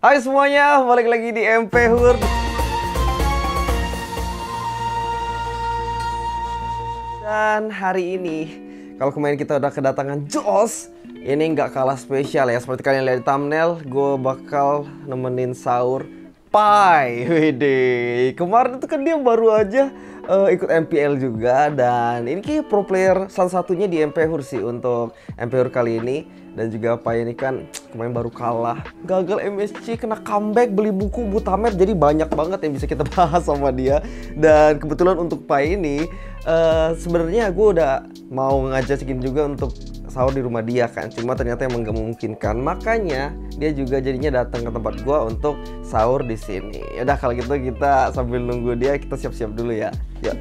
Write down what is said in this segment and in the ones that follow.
Hai semuanya, balik lagi di MP Hur. Dan hari ini, kalau kemarin kita udah kedatangan Joss, ini nggak kalah spesial ya. Seperti kalian lihat di thumbnail, gue bakal nemenin sahur Pai, wede. Kemarin itu kan dia baru aja uh, ikut MPL juga dan ini kayak pro player salah satunya di MPHUR sih untuk MPHUR kali ini dan juga Pai ini kan kemarin baru kalah gagal MSC kena comeback beli buku Butamer jadi banyak banget yang bisa kita bahas sama dia dan kebetulan untuk Pai ini uh, sebenarnya gue udah mau ngajak ngajakin juga untuk sahur di rumah dia kan cuma ternyata emang gak memungkinkan makanya dia juga jadinya datang ke tempat gua untuk sahur di sini ya Udah kalau gitu kita sambil nunggu dia kita siap-siap dulu ya yuk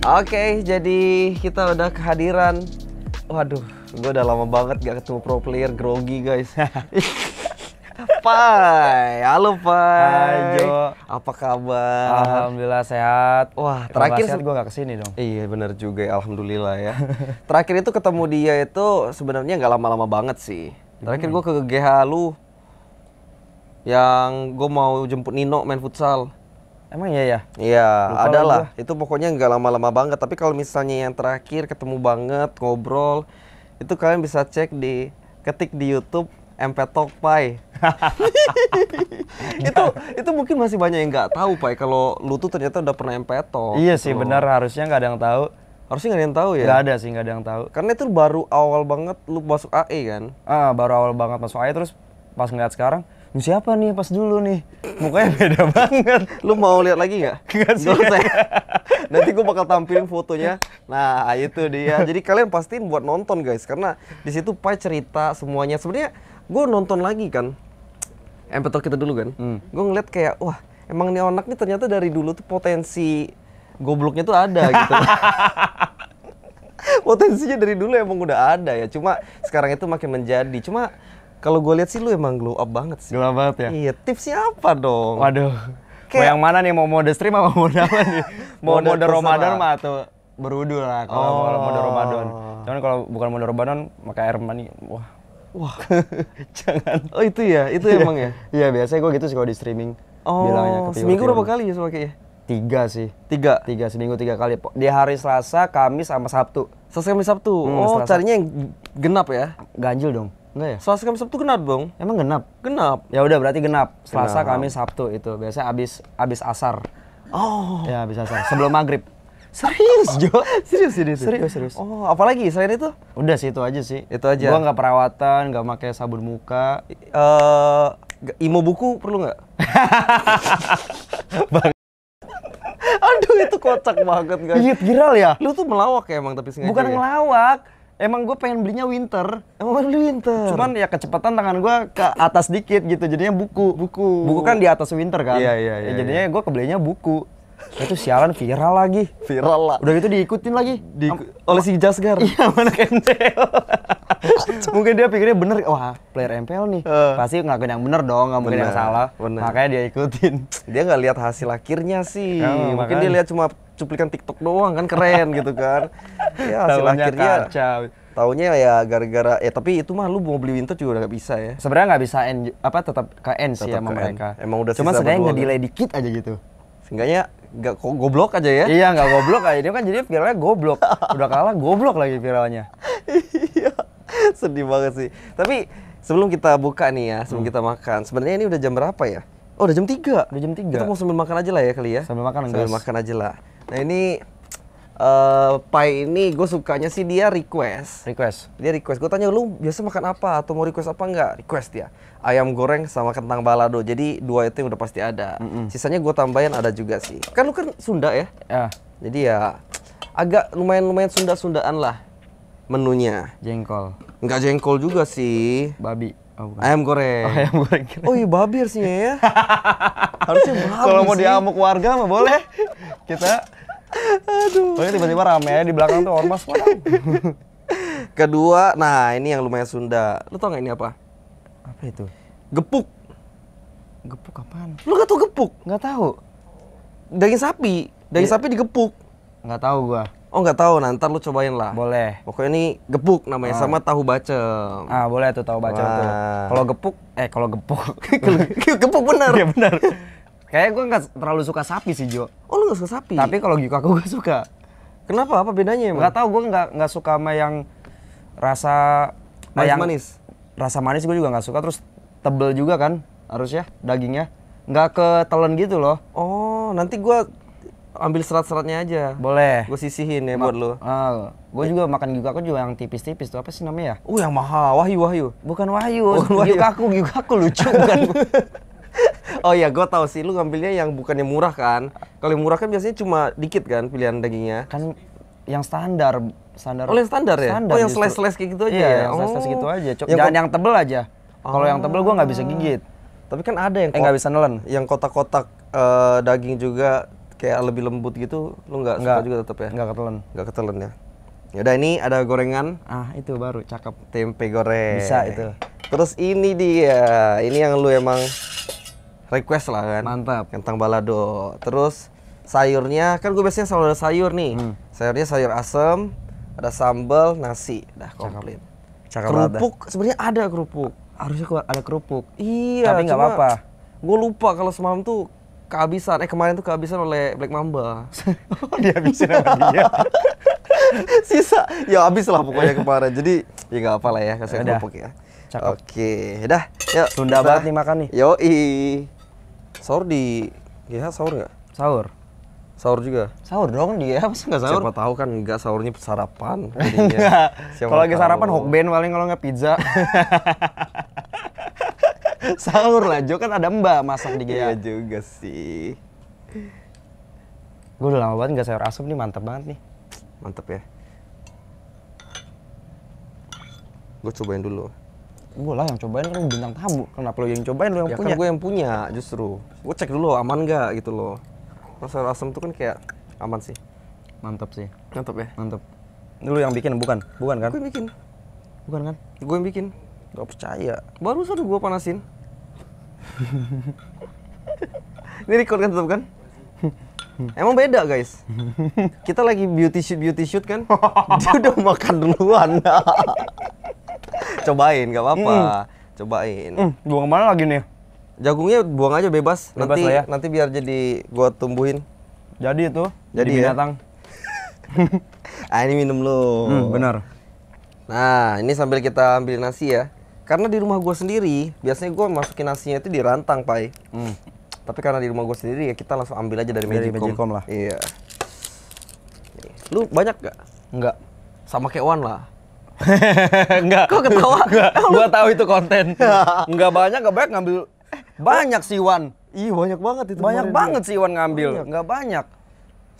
Oke, okay, jadi kita udah kehadiran. Waduh, gue udah lama banget gak ketemu pro player grogi guys. Pai. Halo Pai. Hai Jo. Apa kabar? Alhamdulillah sehat. Wah, terakhir sehat gue gak kesini dong. Iya benar juga, ya. alhamdulillah ya. terakhir itu ketemu dia itu sebenarnya nggak lama-lama banget sih. Terakhir hmm. gue ke GH lu yang gue mau jemput Nino main futsal. Emang iya ya? Iya, ada lah. Itu pokoknya nggak lama-lama banget. Tapi kalau misalnya yang terakhir ketemu banget, ngobrol, itu kalian bisa cek di ketik di YouTube MP Talk Pai. itu itu mungkin masih banyak yang nggak tahu Pai kalau lu tuh ternyata udah pernah MP Talk. Iya sih gitu. benar harusnya nggak ada yang tahu. Harusnya nggak ada yang tahu ya? Gak ada sih nggak ada yang tahu. Karena itu baru awal banget lu masuk AE kan? Ah baru awal banget masuk AE terus pas ngeliat sekarang ini siapa nih pas dulu nih mukanya beda banget lu mau lihat lagi nggak nggak sih usah. nanti gue bakal tampilin fotonya nah itu dia jadi kalian pastiin buat nonton guys karena di situ pai cerita semuanya sebenarnya gue nonton lagi kan empator kita dulu kan hmm. gue ngeliat kayak wah emang nih anak nih ternyata dari dulu tuh potensi gobloknya tuh ada gitu potensinya dari dulu emang udah ada ya cuma sekarang itu makin menjadi cuma kalau gue lihat sih lu emang glow up banget sih glow up banget ya iya tipsnya apa dong waduh Kayak, mau yang mana nih mau mode stream apa mode apa nih? mau mode, mode Ramadan mah atau berudu lah kalau oh. mode Ramadan. Cuman kalau bukan mode Ramadan maka air mani wah Wah, jangan. Oh itu ya, itu iya. emang ya? Iya, biasanya gue gitu sih kalau di streaming. Oh, bilangnya seminggu berapa kali ya sebagai ya? Tiga sih. Tiga? Tiga, seminggu tiga kali. Di hari Selasa, Kamis, sama Sabtu. Selasa, Kamis, Sabtu? Hmm, oh, Selasa. carinya yang genap ya? Ganjil dong. Enggak ya? Selasa, Kamis, Sabtu genap dong? Emang genap? Genap. Ya udah berarti genap. Selasa, genap. Kamis, Sabtu itu. Biasanya abis, abis asar. Oh. Ya, abis asar. Sebelum maghrib. Serius, Jo? serius Serius, serius, serius. Oh, apalagi selain itu? Udah sih itu aja sih. Itu aja. Gua nggak perawatan, nggak pakai sabun muka. Eh, uh, imo buku perlu nggak? Bang. Aduh, itu kocak banget guys. Iya, viral ya? Lu tuh melawak ya emang tapi sengaja. Bukan ya? ngelawak. Emang gue pengen belinya winter. Emang beli winter. Cuman ya kecepatan tangan gue ke atas dikit gitu. Jadinya buku. Buku. Buku kan di atas winter kan. Iya, iya, iya. Ya, jadinya iya. gue kebelinya buku itu sialan viral lagi viral lah udah gitu diikutin lagi di oleh si Jasgar iya mana MPL kan mungkin dia pikirnya bener wah player MPL nih uh. pasti ngelakuin yang bener dong nggak mungkin bener, yang salah bener. makanya dia ikutin dia nggak lihat hasil akhirnya sih oh, mungkin makanya. dia lihat cuma cuplikan TikTok doang kan keren gitu kan ya hasil Taunya akhirnya kacau. Taunya ya gara-gara ya tapi itu mah lu mau beli winter juga udah gak bisa ya. Sebenarnya nggak bisa N, apa tetap ke N sih ya sama mereka. Emang udah Cuma sebenarnya delay dikit aja gitu. Seenggaknya nggak goblok aja ya? Iya nggak goblok aja. Dia kan jadi viralnya goblok. Udah kalah goblok lagi viralnya. iya, sedih banget sih. Tapi sebelum kita buka nih ya, sebelum hmm. kita makan, sebenarnya ini udah jam berapa ya? Oh udah jam 3. Udah jam 3. Kita mau sambil makan aja lah ya kali ya. Sambil makan enggak? Sambil makan aja lah. Nah ini uh, pie ini gue sukanya sih dia request. Request. Dia request. Gue tanya lu biasa makan apa atau mau request apa enggak? Request dia. Ayam goreng sama kentang balado. Jadi dua itu yang udah pasti ada. Mm -mm. Sisanya gue tambahin ada juga sih. Kan lu kan Sunda ya? Ya. Jadi ya agak lumayan-lumayan Sunda-Sundaan lah menunya. Jengkol. Enggak jengkol juga sih. Babi. Oh, Ayam goreng. Oh, ayam goreng. Oh iya babi harusnya ya. harusnya babi. Kalau mau diamuk warga mah boleh. Kita Aduh. Soalnya tiba-tiba rame di belakang tuh ormas mana. Kedua, nah ini yang lumayan Sunda. Lu tau gak ini apa? Apa itu? Gepuk. Gepuk kapan Lu gak tau gepuk? Gak tau. Daging sapi. Daging ya. sapi digepuk. Gak tau gua. Oh nggak tahu, nanti lu cobain lah. Boleh. Pokoknya ini gepuk namanya oh. sama tahu bacem. Ah boleh tuh tahu bacem Wah. tuh. Kalau gepuk, eh kalau gepuk, gepuk bener. Iya bener. Kayaknya gue nggak terlalu suka sapi sih Jo. Oh lu nggak suka sapi? Tapi kalau aku gue suka. Kenapa? Apa bedanya emang? Gak tau, gue nggak nggak suka sama yang rasa manis, yang, manis. Rasa manis gue juga nggak suka. Terus tebel juga kan harusnya dagingnya. Nggak ketelan gitu loh. Oh nanti gue ambil serat-seratnya aja. Boleh. Gue sisihin ya Ma buat lo. Uh, eh, gue juga makan juga aku juga yang tipis-tipis tuh apa sih namanya ya? Oh yang mahal, wahyu wahyu. Bukan wahyu, oh, wahyu. aku, aku lucu bukan. oh iya, gue tau sih lu ngambilnya yang bukannya murah kan. Kalau yang murah kan biasanya cuma dikit kan pilihan dagingnya. Kan yang standar standar oh yang standar ya standar oh yang slice slice kayak gitu aja iya, ya yang slice slice oh. gitu aja Cok, yang jangan yang tebel aja oh. kalau yang tebel gue nggak bisa ah. gigit tapi kan ada yang eh, nggak eh, gak bisa nelen yang kotak-kotak uh, daging juga kayak lebih lembut gitu lu nggak suka juga tetap ya nggak ketelen nggak ketelen ya Ya, Yaudah ini ada gorengan ah itu baru cakep tempe goreng bisa itu terus ini dia ini yang lu emang request lah kan mantap kentang balado terus sayurnya kan gue biasanya selalu ada sayur nih hmm. sayurnya sayur asem ada sambal nasi dah komplit Cakap kerupuk sebenarnya ada kerupuk harusnya ada kerupuk iya tapi nggak apa-apa gue lupa kalau semalam tuh kehabisan eh kemarin tuh kehabisan oleh Black Mamba oh, Dia habisin sama dia sisa ya habis lah pokoknya kemarin jadi ya nggak apa lah ya kasih ya kerupuk ya Cakep. oke dah yuk Sunda banget nih makan nih yoi Sahur di GH sahur nggak? Sahur. Sahur juga. Sahur dong di apa pasti nggak sahur? Siapa tahu kan nggak sahurnya sarapan. kalau lagi sarapan hokben paling kalau nggak pizza. sahur lah, Jo kan ada Mbak masak di GH. Iya juga sih. Gue udah lama banget nggak sayur asem nih, mantep banget nih. Mantep ya. Gue cobain dulu gue lah yang cobain kan bintang tamu kenapa lo yang cobain lo yang ya kan punya kan gue yang punya justru gue cek dulu aman gak gitu loh rasa asam tuh kan kayak aman sih mantap sih mantap ya mantap dulu yang bikin bukan bukan kan gue yang bikin bukan kan gue yang bikin gak percaya baru barusan gue panasin ini record kan tetap kan Emang beda guys. Kita lagi beauty shoot beauty shoot kan. Dia udah makan duluan. cobain gak apa-apa mm. cobain mm. buang mana lagi nih jagungnya buang aja bebas, bebas nanti ya. nanti biar jadi gua tumbuhin jadi itu jadi ya. binatang ya? ah ini minum lo mm, benar nah ini sambil kita ambil nasi ya karena di rumah gue sendiri biasanya gue masukin nasinya itu di rantang pai mm. tapi karena di rumah gue sendiri ya kita langsung ambil aja dari, dari magicom. lah iya lu banyak gak Enggak sama kayak Wan lah Enggak. Kok ketawa? Enggak. Gua tahu itu konten. Enggak banyak, enggak banyak ngambil. Banyak si Iwan. Iya, banyak banget itu. Banyak banget si Iwan ngambil. Enggak banyak.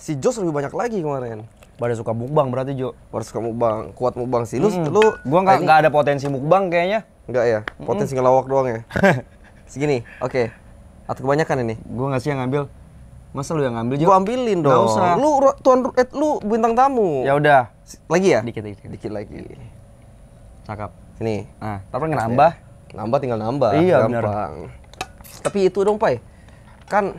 Si Jos lebih banyak lagi kemarin. Pada suka mukbang berarti Jo. Pada suka mukbang, kuat mukbang sih. Lu hmm. lu gua enggak enggak ada potensi mukbang kayaknya. Enggak ya? Potensi ngelawak doang ya. Segini. Oke. Okay. Atau kebanyakan ini. Gua enggak sih yang ngambil. Masa lu yang ngambil Jo? Gua ambilin dong. Gak usah. Lu tuan eh, lu bintang tamu. Ya udah lagi ya? Dikit, dikit. Dikit, dikit lagi. Dikit. Iya. Cakep. Sini. Nah, tapi nambah. Nambah tinggal nambah. Iya, gampang. Tapi itu dong, Pai. Kan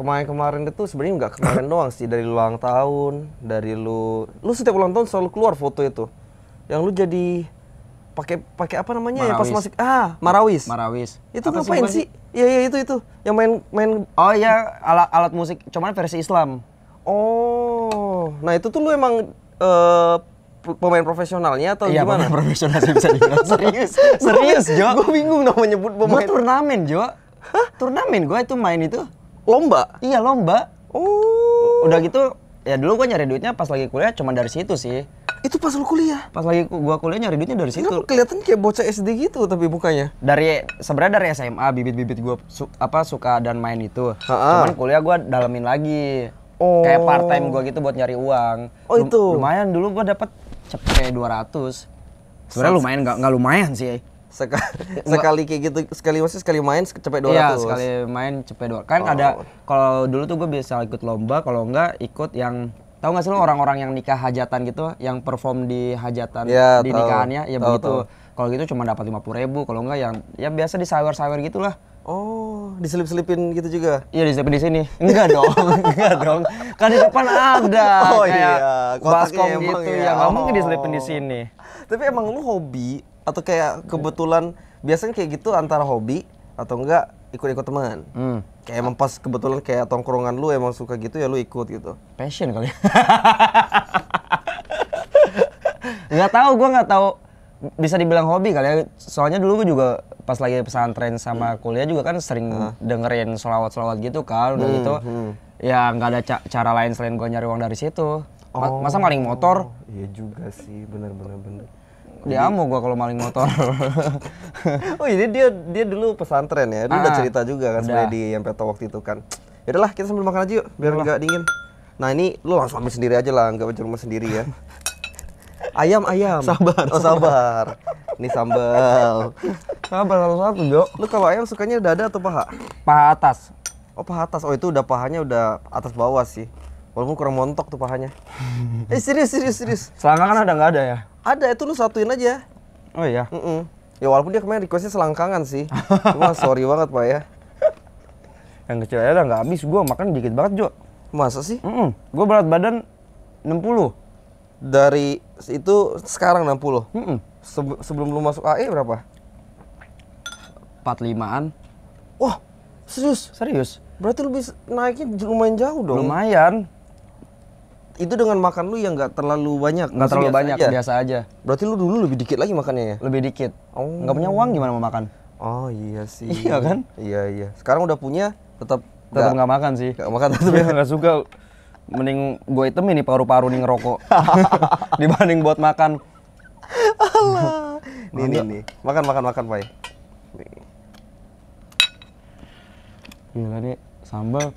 kemarin-kemarin itu sebenarnya nggak kemarin doang sih dari ulang tahun, dari lu lu setiap ulang tahun selalu keluar foto itu. Yang lu jadi pakai pakai apa namanya marawis. ya pas masih ah marawis marawis itu apa ngapain sih iya iya itu itu yang main main oh ya alat alat musik cuman versi Islam oh nah itu tuh lu emang uh, pemain profesionalnya atau iya, gimana? Iya, profesional saya bisa dibilang. serius. serius, Jo. Gue bingung dong menyebut pemain. Gue turnamen, Jo. Hah? Turnamen gue itu main itu. Lomba? Iya, lomba. Oh. Udah gitu, ya dulu gue nyari duitnya pas lagi kuliah cuma dari situ sih. Itu pas lu kuliah? Pas lagi gue kuliah nyari duitnya dari situ. Kenapa kelihatan kayak bocah SD gitu tapi bukannya? Dari sebenarnya dari SMA bibit-bibit gue su, apa suka dan main itu. Ha -ha. Cuman kuliah gue dalemin lagi. Oh. Kayak part time gue gitu buat nyari uang. Oh Lum Lumayan dulu gue dapet cepet 200. Sebenarnya lumayan nggak nggak lumayan sih. Ya. Sek sekali kayak gitu sekali masih sekali main cepet 200 Iya sekali main cepet 200 kan oh. ada kalau dulu tuh gue bisa ikut lomba kalau enggak ikut yang tau nggak sih lo orang-orang yang nikah hajatan gitu yang perform di hajatan ya, di tahu. nikahannya ya tau, begitu kalau gitu cuma dapat lima puluh ribu kalau enggak yang ya biasa di sawer-sawer gitulah Oh, diselip-selipin gitu juga? Iya, diselipin di sini. Enggak dong, enggak dong. Kan di depan ada. Oh iya, baskom gitu ya. Enggak ya. mungkin diselipin di sini. Tapi emang lu hobi atau kayak kebetulan biasanya kayak gitu antara hobi atau enggak ikut-ikut teman. Hmm. Kayak emang pas kebetulan kayak tongkrongan lu emang suka gitu ya lu ikut gitu. Passion kali. Enggak tahu, gua enggak tahu bisa dibilang hobi kali ya. Soalnya dulu gua juga pas lagi pesantren sama hmm. kuliah juga kan sering uh. dengerin solawat-solawat gitu kan udah hmm, gitu hmm. ya nggak ada ca cara lain selain gue nyari uang dari situ oh, masa maling motor oh, iya juga sih benar-benar benar diamu gua kalau maling motor. oh ini dia dia dulu pesantren ya. Dia ah, udah cerita juga kan sebenarnya di peto waktu itu kan. Yaudahlah kita sambil makan aja yuk biar nggak dingin. Nah ini lu langsung ambil sendiri aja lah nggak baca rumah sendiri ya. Ayam ayam. Sabar. Oh sabar. Ini sambal. Sabar satu satu Jo. Lu kalau ayam sukanya dada atau paha? Paha atas. Oh paha atas. Oh itu udah pahanya udah atas bawah sih. Walaupun kurang montok tuh pahanya. eh serius serius serius. kan ada nggak ada ya? Ada itu lu satuin aja. Oh iya. Mm -mm. Ya walaupun dia kemarin requestnya selangkangan sih. Cuma sorry banget pak ya. Yang kecil aja udah nggak habis. Gue makan dikit banget Jo. Masa sih? Mm -mm. Gue berat badan 60 dari itu sekarang 60. Mm -mm. Se sebelum lu masuk AE berapa? 45-an. Wah, serius? Serius. Berarti lu bisa naiknya lumayan jauh dong. Lumayan. Itu dengan makan lu yang nggak terlalu banyak. Nggak terlalu biasa banyak, aja. biasa aja. Berarti lu dulu lebih dikit lagi makannya ya? Lebih dikit. Oh. Nggak punya uang gimana mau makan? Oh iya sih. Iya kan? Iya iya. Sekarang udah punya tetap tetap nggak makan sih. Nggak makan tetap ya nggak suka mending gue itu ini paru-paru nih ngerokok dibanding buat makan. Allah. nih nih nih. Makan makan makan, Pak. Gila nih sambal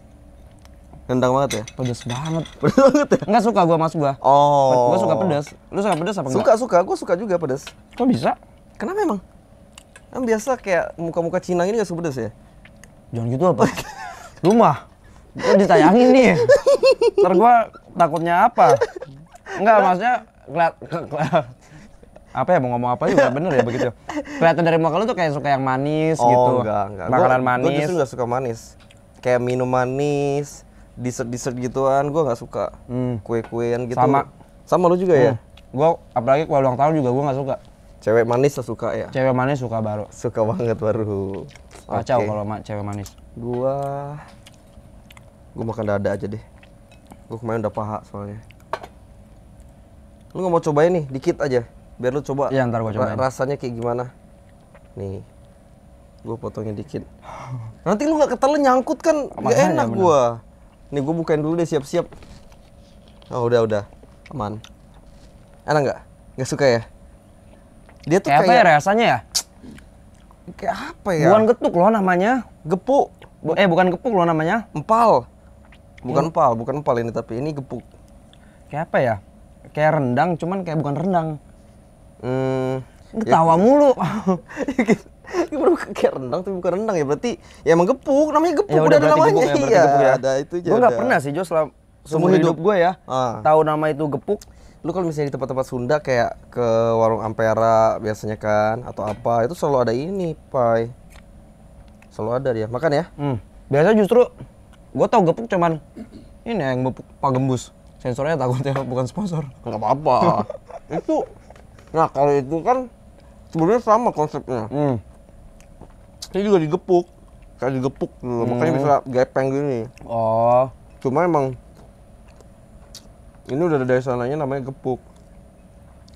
Nendang banget ya? Pedes banget. Pedes banget ya? Enggak suka gue mas gue Oh. Gua suka pedes. Lu suka pedes apa enggak? Suka suka, gue suka juga pedes. Kok bisa? Kenapa emang? Emang biasa kayak muka-muka Cina ini gak suka pedes ya? Jangan gitu apa? Rumah gue ditayangin nih ntar gue takutnya apa enggak maksudnya kelihat, apa ya mau ngomong apa juga bener ya begitu kelihatan dari muka lu tuh kayak suka yang manis oh, gitu enggak, enggak. makanan gua, manis gue justru gak suka manis kayak minum manis dessert dessert gituan gue nggak suka hmm. kue kuean gitu sama sama lu juga ya? hmm. ya gue apalagi kue ulang tahun juga gue nggak suka cewek manis tuh suka ya cewek manis suka baru suka banget baru kacau okay. kalau cewek manis gua gue makan dada aja deh gue kemarin udah paha soalnya lu nggak mau cobain nih dikit aja biar lu coba ya, ntar gua rasanya kayak gimana nih gue potongnya dikit nanti lu nggak ketelan nyangkut kan nggak enak ya, gue nih gue bukain dulu deh siap-siap oh udah udah aman enak nggak nggak suka ya dia tuh kayak, kayak apa ya rasanya ya kayak apa ya bukan getuk loh namanya gepuk Bu eh bukan gepuk loh namanya empal Bukan ini, pal, bukan pal ini tapi ini gepuk. Kayak apa ya? Kayak rendang, cuman kayak bukan rendang. Hmm, Ketawa ya. mulu. kayak rendang tapi bukan rendang ya berarti ya emang gepuk namanya gepuk ya, udah, udah ada namanya gepuk, ya, iya gepuk ya. ada itu aja gue nggak pernah sih Jo selama seumur hidup, hidup gue ya ah. tahu nama itu gepuk lu kalau misalnya di tempat-tempat Sunda kayak ke warung Ampera biasanya kan atau apa itu selalu ada ini pai selalu ada dia makan ya hmm. biasa justru gue tau gepuk cuman ini yang gepuk pak gembus sensornya takutnya bukan sponsor nggak apa-apa itu nah kalau itu kan sebenarnya sama konsepnya hmm. ini juga digepuk kayak digepuk dulu gitu hmm. makanya bisa gepeng gini oh cuma emang ini udah dari sananya namanya gepuk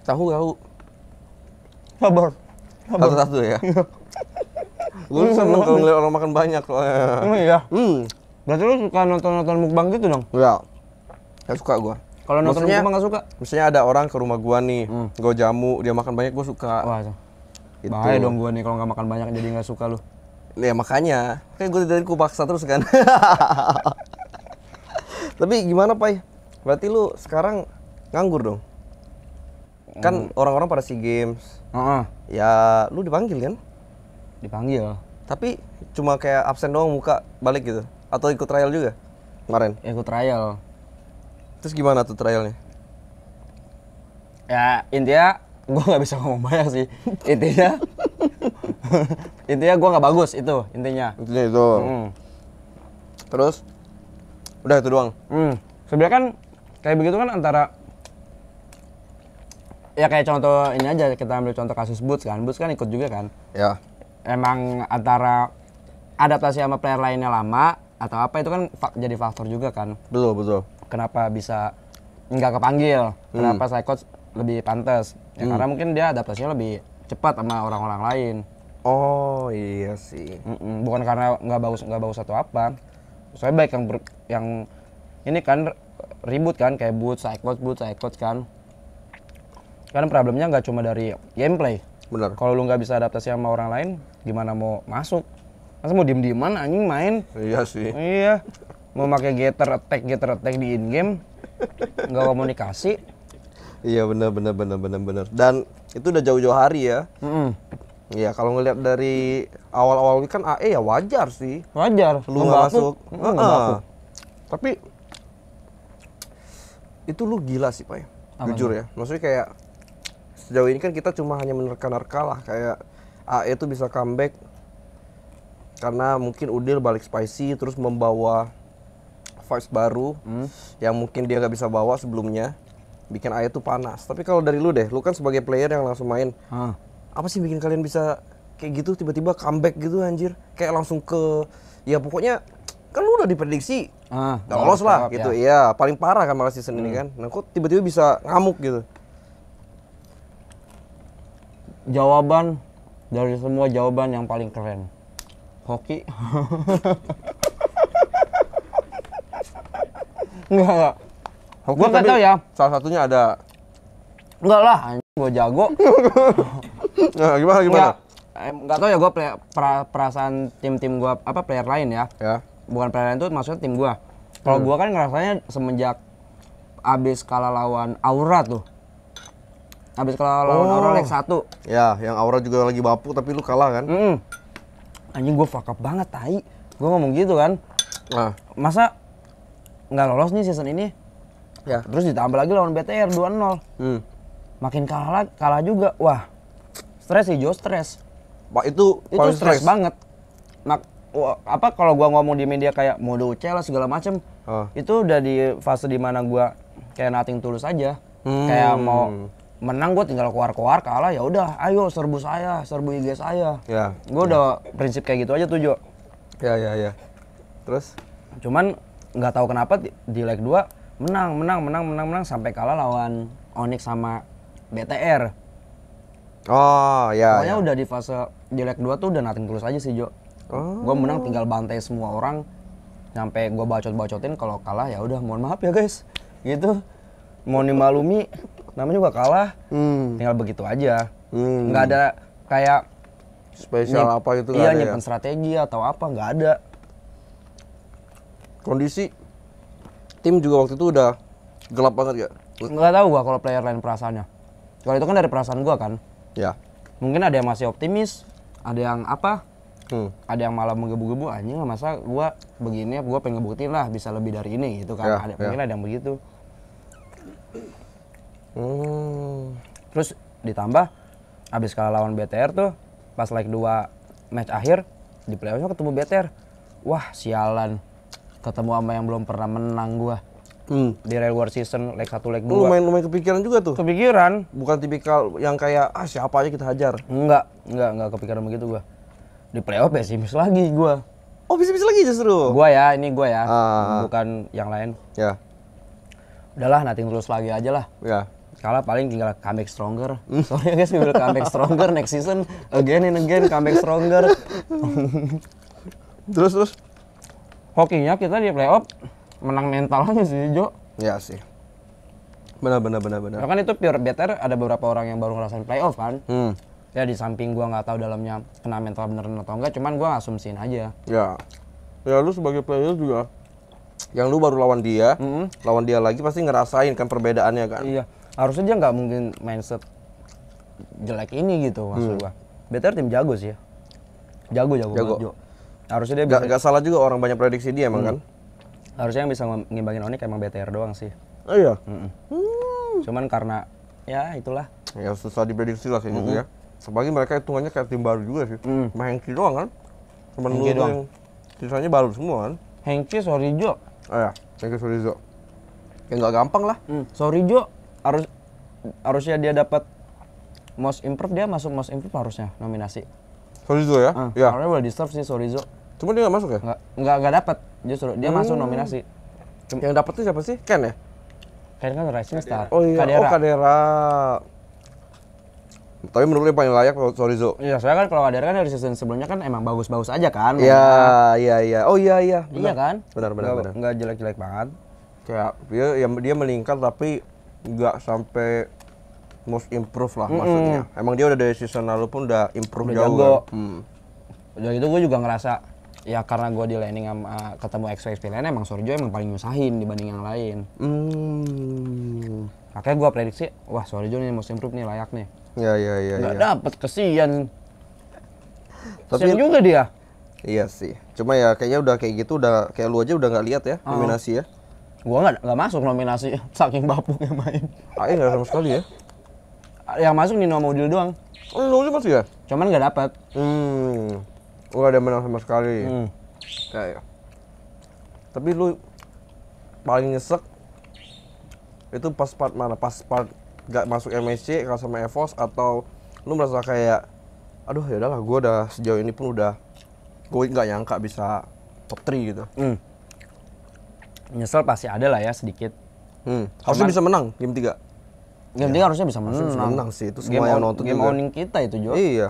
tahu tahu sabar satu satu ya iya. gue seneng kalau ngeliat orang makan banyak soalnya iya hmm. Berarti lu suka nonton-nonton mukbang gitu dong? Iya. Gak suka gua. Kalau nonton maksudnya, mukbang gak suka? misalnya ada orang ke rumah gua nih, hmm. gua jamu, dia makan banyak gua suka. Wah, itu. Bahaya dong gua nih kalau nggak makan banyak jadi nggak suka lu. Ya makanya, kayak gue dari kupaksa terus kan. Tapi gimana, Pai? Berarti lu sekarang nganggur dong? Kan hmm. orang-orang pada si Games. Uh -uh. Ya, lu dipanggil kan? Dipanggil. Tapi cuma kayak absen doang muka balik gitu atau ikut trial juga kemarin? Ya, ikut trial. Terus gimana tuh trialnya? Ya intinya gue nggak bisa ngomong banyak sih. intinya intinya gue nggak bagus itu intinya. Intinya itu. Hmm. Terus udah itu doang. Hmm. Sebenarnya kan kayak begitu kan antara ya kayak contoh ini aja kita ambil contoh kasus Boots kan Boots kan ikut juga kan ya emang antara adaptasi sama player lainnya lama atau apa itu kan fa jadi faktor juga kan betul betul kenapa bisa nggak kepanggil hmm. kenapa saya coach lebih pantas ya hmm. karena mungkin dia adaptasinya lebih cepat sama orang-orang lain oh iya sih mm -mm. bukan karena nggak bagus nggak bagus atau apa saya baik yang ber, yang ini kan ribut kan kayak boot saya coach boot saya coach kan kan problemnya nggak cuma dari gameplay benar kalau lu nggak bisa adaptasi sama orang lain gimana mau masuk masa mau diem dieman anjing main iya sih iya mau pakai getter attack getter attack di in game nggak komunikasi iya benar benar benar benar benar dan itu udah jauh-jauh hari ya mm -hmm. Iya, kalau ngelihat dari awal-awal kan AE ya wajar sih. Wajar. Lu nggak masuk. Mm, uh -uh. Tapi itu lu gila sih, Pak. Ya. Jujur ya. Maksudnya kayak sejauh ini kan kita cuma hanya menerka-nerka lah kayak AE itu bisa comeback karena mungkin Udil balik spicy terus membawa vibes baru hmm. yang mungkin dia nggak bisa bawa sebelumnya bikin ayat tuh panas tapi kalau dari lu deh lu kan sebagai player yang langsung main hmm. apa sih bikin kalian bisa kayak gitu tiba-tiba comeback gitu anjir kayak langsung ke ya pokoknya kan lu udah diprediksi ah, gak lolos lah gitu ya. iya paling parah kan malah season hmm. ini kan nah kok tiba-tiba bisa ngamuk gitu jawaban dari semua jawaban yang paling keren hoki enggak enggak hoki gua tahu ya salah satunya ada enggak lah gua jago nah, gimana gimana enggak tahu ya gue pra, perasaan tim-tim gue apa player lain ya ya bukan player lain tuh, maksudnya tim gue. kalau hmm. gua kan ngerasanya semenjak abis kalah lawan Aura tuh abis kalah lawan oh. Aura leg satu ya yang Aura juga lagi bapuk tapi lu kalah kan mm -mm anjing gue fuck up banget tai gue ngomong gitu kan nah. masa nggak lolos nih season ini ya terus ditambah lagi lawan BTR 2-0 hmm. makin kalah kalah juga wah stres sih Jo stres Pak itu itu stres banget Mak apa kalau gua ngomong di media kayak mode ucela segala macem oh. itu udah di fase dimana gua kayak nating tulus aja hmm. kayak mau menang gue tinggal keluar-keluar kalah ya udah ayo serbu saya serbu IG saya ya gue ya. udah prinsip kayak gitu aja tuh Jo ya ya ya terus cuman nggak tahu kenapa di, di leg 2 menang menang menang menang menang sampai kalah lawan Onyx sama BTR oh ya, ya. pokoknya ya. udah di fase di leg 2 tuh udah nating terus aja sih Jo oh. gue menang tinggal bantai semua orang sampai gue bacot bacotin kalau kalah ya udah mohon maaf ya guys gitu mau dimaklumi namanya juga kalah hmm. tinggal begitu aja hmm. nggak ada kayak spesial apa itu iya ya? nyimpen ya? strategi atau apa nggak ada kondisi tim juga waktu itu udah gelap banget ya nggak tahu gua kalau player lain perasaannya kalau itu kan dari perasaan gua kan ya mungkin ada yang masih optimis ada yang apa hmm. ada yang malah menggebu-gebu anjing masa gua begini gua pengen ngebuktiin lah bisa lebih dari ini gitu kan ya, ada, ya. mungkin ada yang begitu Oh. Terus ditambah abis kalah lawan BTR tuh pas like 2 match akhir di playoff ketemu BTR. Wah, sialan. Ketemu sama yang belum pernah menang gua. Hmm. Di regular season leg 1 leg 2. Lumayan lumayan kepikiran juga tuh. Kepikiran. Bukan tipikal yang kayak ah siapa aja kita hajar. Enggak, enggak enggak kepikiran begitu gua. Di playoff ya pesimis lagi gua. Oh, pesimis lagi justru. Gua ya, ini gua ya. Ah. Bukan yang lain. Ya. Udahlah, nating terus lagi aja lah. Ya kalah paling tinggal comeback stronger. Sorry guys, gue comeback stronger next season again and again comeback stronger. terus terus hokinya kita di playoff menang mentalnya sih Jo. Ya sih. Benar benar benar benar. kan itu pure better ada beberapa orang yang baru ngerasain playoff kan. Hmm. Ya di samping gua nggak tahu dalamnya kena mental beneran atau enggak, cuman gua asumsiin aja. Ya. Ya lu sebagai player juga yang lu baru lawan dia, mm -hmm. lawan dia lagi pasti ngerasain kan perbedaannya kan. Iya harusnya dia nggak mungkin mindset jelek ini gitu maksud hmm. gua better tim jago sih ya jago jago, jago. Banget, jo. harusnya dia gak, bisa... salah juga orang banyak prediksi dia emang hmm. kan harusnya yang bisa ngimbangin Onik emang BTR doang sih oh iya hmm. hmm. cuman karena ya itulah ya susah diprediksi lah kayak gitu -hmm. gitu ya sebagai mereka hitungannya kayak tim baru juga sih Mah hmm. cuma Hengki doang kan Cuman lu doang sisanya baru semua kan Hengki sorry Jo. oh iya Hengki Jo. ya gak gampang lah hmm. Sorry Jo harus harusnya dia dapat most improve dia masuk most improve harusnya nominasi. Sorizo ya? Hmm, ya. Karena udah deserve sih Sorizo. Cuma dia nggak masuk ya? Nggak nggak, nggak dapat justru dia hmm. masuk nominasi. Yang tuh siapa sih? Ken ya? Ken kan Rising Star. Oh iya. Kadera. Oh Kadera. Tapi menurut paling layak Sorizo. Iya, saya kan kalau Kadera kan dari season sebelumnya kan emang bagus-bagus aja kan. Iya, iya, iya. Oh iya, iya. iya benar. Iya kan? Benar, benar, nggak, benar. Nggak jelek-jelek banget. Kayak dia dia meningkat tapi nggak sampai most improve lah mm -hmm. maksudnya. Emang dia udah dari season lalu pun udah improve udah jauh. Jago. Kan? Hmm. Udah gitu gue juga ngerasa ya karena gue di landing sama uh, ketemu EXO XPLN emang Sorjo emang paling nyusahin dibanding yang lain. Hmm. Makanya gue prediksi, wah Sorjo ini most improve nih layak nih. Ya ya ya. Gak ya. dapet kesian. Tapi kesian juga dia. Iya sih. Cuma ya kayaknya udah kayak gitu udah kayak lu aja udah nggak lihat ya uh ah. -huh. ya. Gua nggak nggak masuk nominasi saking bapuknya main. ah nggak sama sekali ya. Yang masuk Nino Modil doang. Lu juga sih ya? Cuman nggak dapat. Hmm. Gua ada menang sama sekali. Hmm. Kayak. Ya. Tapi lu paling nyesek itu pas part mana? Pas part gak masuk MSC kalau sama EVOS atau lu merasa kayak aduh ya udahlah gue udah sejauh ini pun udah gue nggak nyangka bisa top 3 gitu. Hmm nyesel pasti ada lah ya sedikit hmm. harusnya bisa menang game 3 game ya. harusnya bisa menang, harusnya bisa menang sih itu semua game yang nonton game juga. kita itu Jo iya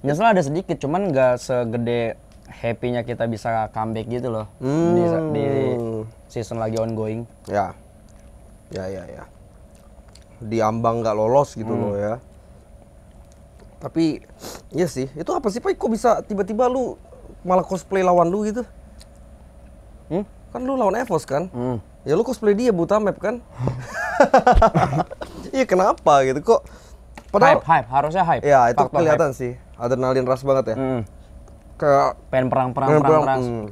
nyesel ada sedikit cuman nggak segede happy-nya kita bisa comeback gitu loh hmm. di, di season lagi ongoing ya ya ya ya di ambang nggak lolos gitu hmm. loh ya tapi iya sih itu apa sih pak kok bisa tiba-tiba lu malah cosplay lawan lu gitu hmm? kan lu lawan Evos kan hmm. ya lu cosplay dia buta map kan iya kenapa gitu kok padahal hype, hype harusnya hype ya itu Faktor kelihatan hype. sih adrenalin ras banget ya hmm. kayak pengen perang perang pengen perang, perang, perang. Hmm.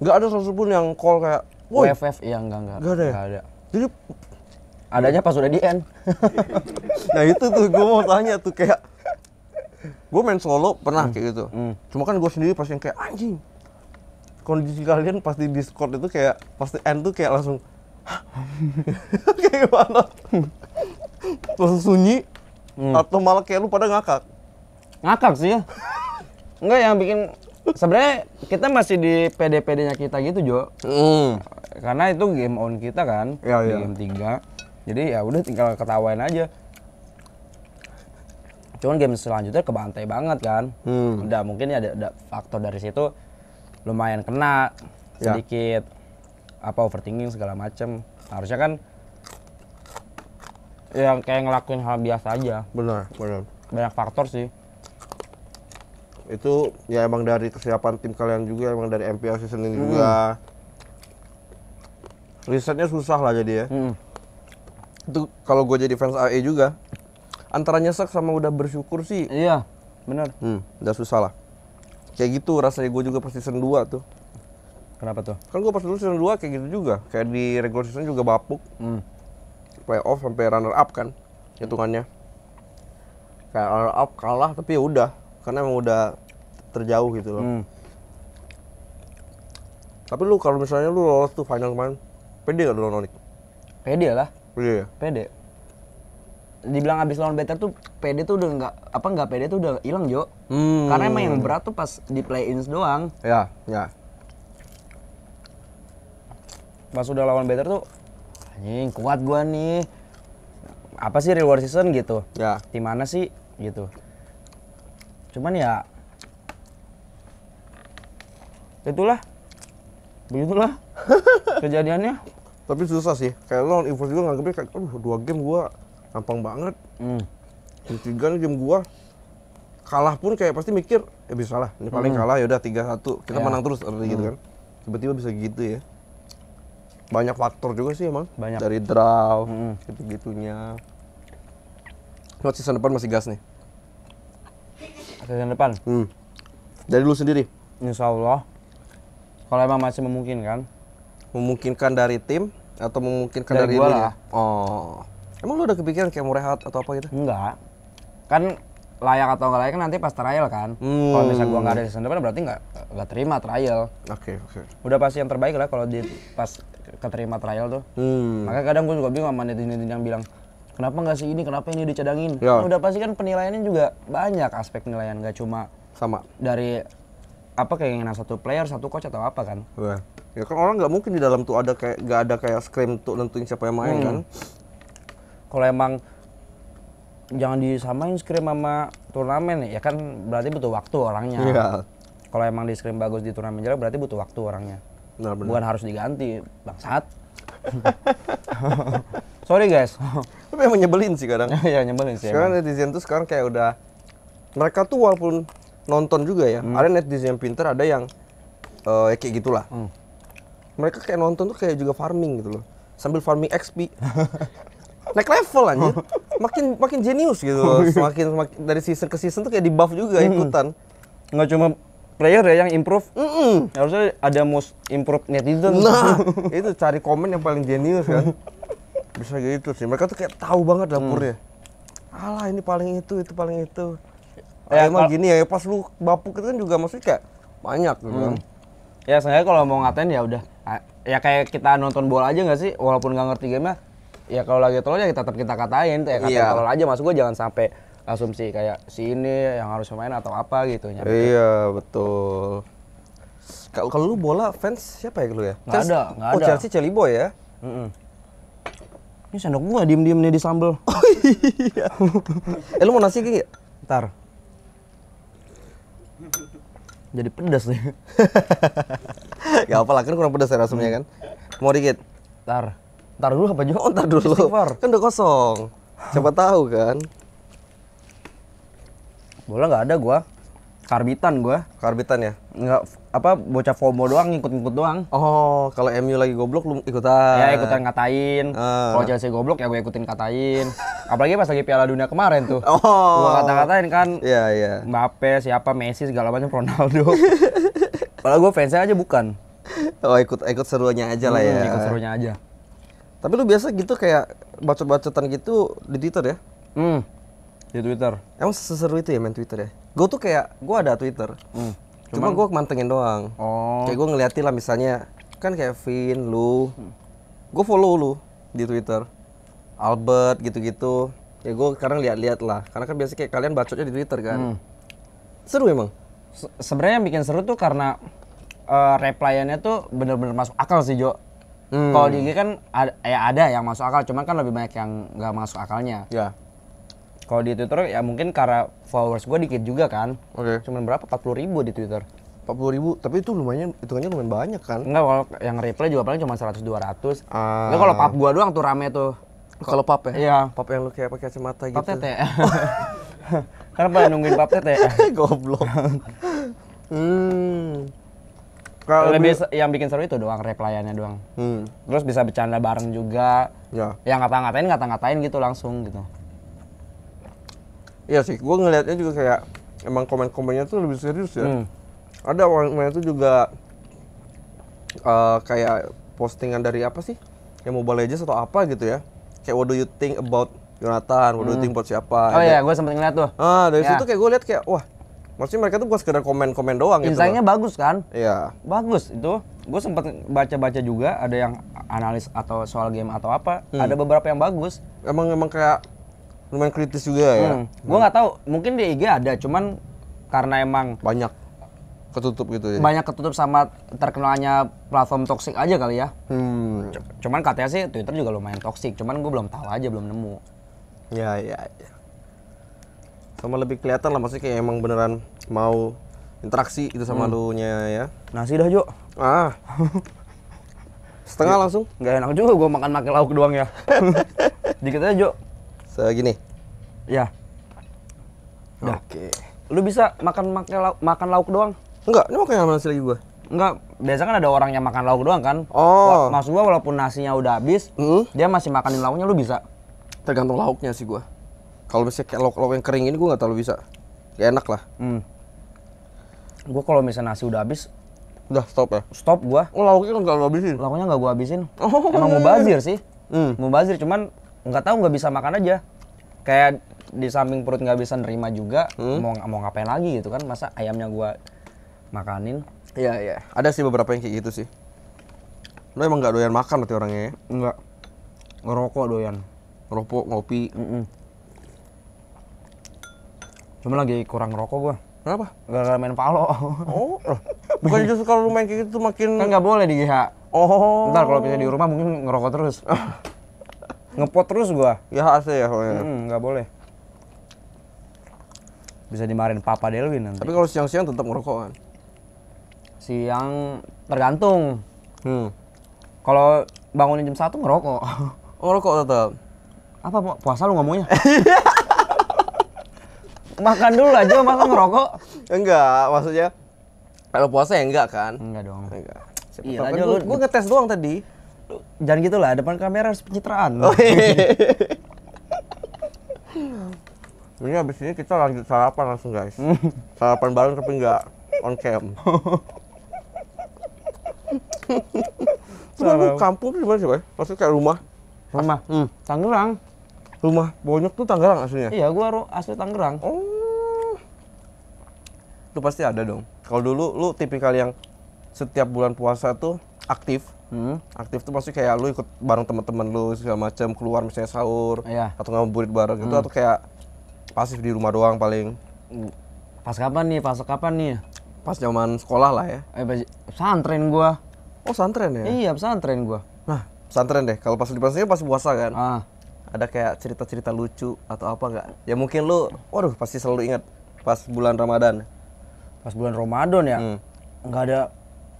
Gak ada satu pun yang call kayak Woy. WFF yang enggak enggak. Enggak ada. Ya? gak ada. Jadi adanya pas udah di end. nah itu tuh gue mau tanya tuh kayak gue main solo pernah hmm. kayak gitu. Hmm. Cuma kan gue sendiri pas yang kayak anjing kondisi kalian pasti Discord itu kayak pasti end tuh kayak langsung kayak gimana? langsung sunyi hmm. atau malah kayak lu pada ngakak? Ngakak sih ya. Enggak yang bikin sebenarnya kita masih di PD-PD-nya kita gitu, Jo. Hmm. Karena itu game on kita kan, ya, di ya. game 3. Jadi ya udah tinggal ketawain aja. Cuman game selanjutnya kebantai banget kan. Hmm. Udah mungkin ada, ada faktor dari situ lumayan kena ya. sedikit apa overthinking segala macem harusnya kan yang kayak ngelakuin hal biasa aja benar benar banyak faktor sih itu ya emang dari kesiapan tim kalian juga emang dari season season hmm. juga risetnya susah lah jadi ya hmm. itu kalau gue jadi fans AE juga antara nyesek sama udah bersyukur sih iya benar hmm, udah susah lah kayak gitu rasanya gue juga pas season 2 tuh kenapa tuh kan gue pas dulu season 2 kayak gitu juga kayak di regular season juga bapuk hmm. playoff sampai runner up kan hitungannya hmm. kayak runner up kalah tapi ya udah karena emang udah terjauh gitu loh hmm. tapi lu kalau misalnya lu lolos tuh final kemarin pede gak lu Nonik? pede lah iya. pede ya? pede dibilang abis lawan better tuh pd tuh udah nggak apa nggak pd tuh udah hilang Jo. Hmm. Karena emang yang berat tuh pas di play ins doang. Ya, ya. Pas udah lawan better tuh anjing kuat gua nih. Apa sih reward season gitu? Ya. Di mana sih gitu. Cuman ya itulah begitulah kejadiannya tapi susah sih kayak lo lawan Evers juga nganggepnya kayak aduh dua game gua gampang banget hmm. jam tiga nih jam gua kalah pun kayak pasti mikir ya bisa lah ini paling hmm. kalah ya udah tiga satu kita yeah. menang terus gitu hmm. gitu kan tiba-tiba bisa gitu ya banyak faktor juga sih emang banyak. dari draw hmm. gitu gitunya Masih season depan masih gas nih season depan hmm. dari lu sendiri Insya Allah kalau emang masih memungkinkan memungkinkan dari tim atau memungkinkan dari, dari gua lah. Ya? oh Emang lu udah kepikiran kayak mau rehat atau apa gitu? Enggak. Kan layak atau enggak layak kan nanti pas trial kan. Hmm. Kalau misalnya gua enggak ada di depan berarti enggak nggak terima trial. Oke okay, oke. Okay. Udah pasti yang terbaik lah kalau di pas keterima trial tuh. Hmm. Makanya kadang gua juga bingung sama netizen yang bilang kenapa nggak sih ini kenapa ini dicadangin. Ya. Nah, udah pasti kan penilaiannya juga banyak aspek penilaian nggak cuma sama dari apa kayak keinginan satu player satu coach atau apa kan. Wah. Ya kan orang nggak mungkin di dalam tuh ada kayak nggak ada kayak scrim untuk nentuin siapa yang main hmm. kan kalau emang jangan disamain scrim sama turnamen ya kan berarti butuh waktu orangnya. Iya. Kalau emang di scrim bagus di turnamen jelek berarti butuh waktu orangnya. Benar, benar. Bukan harus diganti, bangsat. Sorry guys. Tapi emang nyebelin sih kadang. Iya nyebelin sih. Sekarang emang. netizen tuh sekarang kayak udah mereka tuh walaupun nonton juga ya, hmm. ada netizen yang pinter, ada yang uh, kayak gitulah. Hmm. Mereka kayak nonton tuh kayak juga farming gitu loh, sambil farming XP. naik level aja, oh. Makin makin jenius gitu. Oh, iya. Semakin, semakin dari season ke season tuh kayak di buff juga hmm. ikutan. Nggak cuma player ya yang improve. Mm -mm. Harusnya ada most improve netizen. Nah, itu cari komen yang paling jenius kan. Bisa gitu sih. Mereka tuh kayak tahu banget hmm. dapurnya. Hmm. Alah ini paling itu, itu paling itu. Ya, emang gini ya, ya, pas lu bapuk itu kan juga maksudnya kayak banyak gitu hmm. kan. Ya, saya kalau mau ngatain ya udah ya kayak kita nonton bola aja nggak sih walaupun nggak ngerti game ya kalau lagi tolol ya kita tetap kita katain ya kata iya. tolol aja masuk gue jangan sampai asumsi kayak si ini yang harus main atau apa gitu iya iya betul kalau kalau lu bola fans siapa ya lu ya nggak ada nggak oh, ada oh Chelsea Celiboy ya mm -mm. ini sendok gua diem diem nih di sambel oh iya eh lu mau nasi kayak ntar jadi pedas nih. Gak apa lah kan kurang pedas ya rasanya kan. Mau dikit. Ntar. Ntar dulu apa juga? Oh, ntar dulu. Istighfar. Kan udah kosong. Siapa tahu kan. Bola nggak ada gua. Karbitan gua. Karbitan ya? Enggak apa bocah FOMO doang ngikut-ngikut doang. Oh, kalau MU lagi goblok lu ikutan. Ya, ikutan katain. Uh. Ah. Kalau Chelsea goblok ya gue ikutin katain. Apalagi pas lagi Piala Dunia kemarin tuh. Oh. Gua kata-katain kan. Iya, yeah, iya. Yeah. Mbappe, siapa Messi segala macam Ronaldo. Padahal gue fansnya aja bukan. Oh, ikut ikut serunya aja hmm, lah ya. Ikut serunya aja. Tapi lu biasa gitu kayak bacot-bacotan gitu di Twitter ya? Hmm. Di Twitter. Emang seseru itu ya main Twitter ya? Gue tuh kayak gue ada Twitter. Hmm. Cuma gue mantengin doang. Oh. Kayak gue ngeliatin lah misalnya kan Kevin, lu, gue follow lu di Twitter. Albert gitu-gitu. Ya gue sekarang lihat-lihat lah. Karena kan biasa kayak kalian bacotnya di Twitter kan. Hmm. Seru emang. Se Sebenarnya yang bikin seru tuh karena uh, replyannya tuh bener-bener masuk akal sih Jo Hmm. Kalau di IG kan ada, ya ada yang masuk akal, cuman kan lebih banyak yang nggak masuk akalnya. Ya. Kalau di Twitter ya mungkin karena followers gue dikit juga kan. Oke. Okay. Cuman berapa? 40 ribu di Twitter. 40 ribu, tapi itu lumayan, itu hitungannya lumayan banyak kan? Enggak, kalau yang reply juga paling cuma 100-200. Ah. kalau pap gue doang tuh rame tuh. Kalau pap ya? Iya. Pap yang lu kayak pakai kacamata gitu. Pap tete. Kenapa nungguin pap tete? Goblok. hmm. Kalau lebih gue... yang bikin seru itu doang replyannya doang. Hmm. Terus bisa bercanda bareng juga. Ya. Yang ngata-ngatain ngata-ngatain gitu langsung gitu. Iya sih, gue ngelihatnya juga kayak emang komen-komennya tuh lebih serius ya. Hmm. Ada orang-orang itu juga uh, kayak postingan dari apa sih? Yang Mobile Legends atau apa gitu ya. Kayak what do you think about Jonathan, what do you hmm. think about siapa? Oh iya, gue sempet ngeliat tuh. Ah, dari ya. situ kayak gue liat kayak wah Maksudnya mereka tuh bukan sekedar komen-komen doang gitu nya bagus kan? Iya. Bagus itu. Gue sempat baca-baca juga ada yang analis atau soal game atau apa. Hmm. Ada beberapa yang bagus. Emang emang kayak lumayan kritis juga hmm. ya. Hmm. Gue hmm. nggak tahu. Mungkin di IG ada, cuman karena emang banyak ketutup gitu ya. Banyak ketutup sama terkenalnya platform toksik aja kali ya. Hmm. Cuman katanya sih Twitter juga lumayan toksik, cuman gue belum tahu aja, belum nemu. Ya, ya, ya sama lebih kelihatan lah maksudnya kayak emang beneran mau interaksi itu sama hmm. lu nya ya nasi dah Jo ah setengah ya. langsung nggak enak juga gue makan makan lauk doang ya dikit aja Jo segini ya oh. oke okay. lu bisa makan makan lauk makan lauk doang enggak ini makan nasi lagi gue Enggak, biasa kan ada orang yang makan lauk doang kan. Oh. Maksud gua walaupun nasinya udah habis, hmm? dia masih makanin lauknya lu bisa. Tergantung lauknya sih gua. Kalau misalnya kayak lauk lauk yang kering ini gue nggak terlalu bisa. Ya enak lah. Hmm. Gue kalau misalnya nasi udah habis, udah stop ya. Stop gue. Oh lauknya kan nggak lo habisin? Lauknya nggak gue habisin. Oh, Emang mau bazir sih. Hmm. Mau bazir cuman nggak tahu nggak bisa makan aja. Kayak di samping perut nggak bisa nerima juga hmm. mau mau ngapain lagi gitu kan masa ayamnya gue makanin iya iya ada sih beberapa yang kayak gitu sih lo emang nggak doyan makan berarti orangnya ya? nggak ngerokok doyan ngerokok ngopi mm -mm. Cuma lagi kurang rokok gua. Kenapa? gak gara main palo. Oh, bukan justru kalau lu main kayak gitu makin kan nggak boleh di GH. Oh. Ntar kalau bisa di rumah mungkin ngerokok terus. Ngepot terus gua. Ya AC ya kalau ya? hmm, nggak boleh. Bisa dimarin Papa Delwin nanti. Tapi kalau siang-siang tetap ngerokok kan? Siang tergantung. Hmm. Kalau bangunin jam satu ngerokok. Oh, ngerokok tetap. Apa puasa lu ngomongnya? makan dulu aja masa ngerokok enggak maksudnya kalau puasa ya enggak kan enggak dong enggak iya aja kan gue ngetes doang tadi jangan gitu lah depan kamera harus pencitraan oh, iya. ini abis ini kita lanjut sarapan langsung guys sarapan bareng tapi enggak on cam gue kampung di mana sih, Pak? Maksudnya kayak rumah. Rumah. Hmm. Tangerang. Rumah Bonyok tuh Tangerang aslinya. Iya, gua asli Tangerang. Oh itu pasti ada dong. Kalau dulu lu tipikal yang setiap bulan puasa tuh aktif. Hmm. Aktif tuh pasti kayak lu ikut bareng teman-teman lu segala macam keluar misalnya sahur iya. atau burit bareng gitu hmm. atau kayak pasif di rumah doang paling. Pas kapan nih? Pas kapan nih? Pas zaman sekolah lah ya. Eh, pesantren gua. Oh, pesantren ya? Iya, pesantren gua. Nah, pesantren deh. Kalau pas di pesantren pas puasa kan. Ah. Ada kayak cerita-cerita lucu atau apa nggak? Ya mungkin lu, waduh pasti selalu ingat pas bulan Ramadan pas bulan Ramadan ya hmm. nggak hmm. ada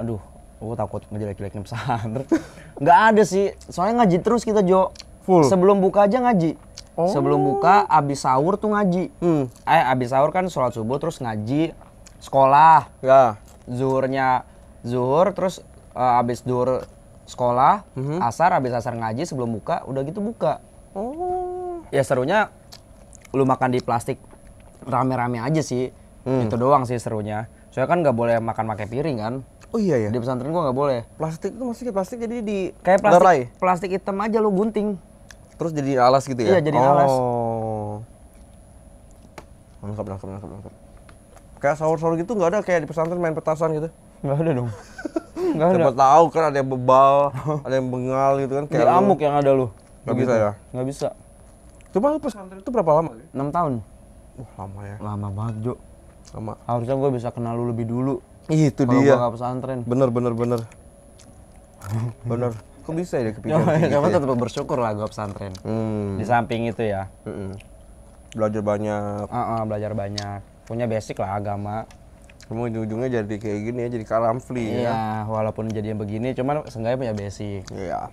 aduh aku takut ngejelek-jelekin pesantren nggak ada sih soalnya ngaji terus kita Jo full sebelum buka aja ngaji oh. sebelum buka abis sahur tuh ngaji hmm. eh abis sahur kan sholat subuh terus ngaji sekolah ya zuhurnya zuhur terus uh, eh, abis zuhur sekolah hmm asar abis asar ngaji sebelum buka udah gitu buka oh ya serunya lu makan di plastik rame-rame aja sih hmm. itu doang sih serunya soalnya kan nggak boleh makan pakai piring kan Oh iya ya. Di pesantren gua nggak boleh. Plastik itu maksudnya plastik jadi di kayak plastik lerai. plastik hitam aja lu gunting. Terus jadi alas gitu ya? Iya jadi oh. alas. Lengkap lengkap lengkap lengkap. Kayak sahur sahur gitu nggak ada kayak di pesantren main petasan gitu? Nggak ada dong. nggak ada. Coba tahu kan ada yang bebal, ada yang bengal gitu kan. Kayak di amuk yang ada lu. Nggak bisa gitu. ya? Nggak bisa. Cuma lu pesantren itu berapa lama? Enam tahun. Wah lama ya. Lama banget Jo sama harusnya gue bisa kenal lu lebih dulu Iya. itu Kalo dia gua pesantren bener bener bener bener kok bisa ya kepikiran gitu kamu gitu ya? tetap bersyukur lah gue pesantren hmm. di samping itu ya mm -mm. belajar banyak uh -uh, belajar banyak punya basic lah agama kamu ujung-ujungnya jadi kayak gini ya, jadi kalamfli ya. iya, ya. walaupun jadi yang begini, cuman seenggaknya punya basic. Iya.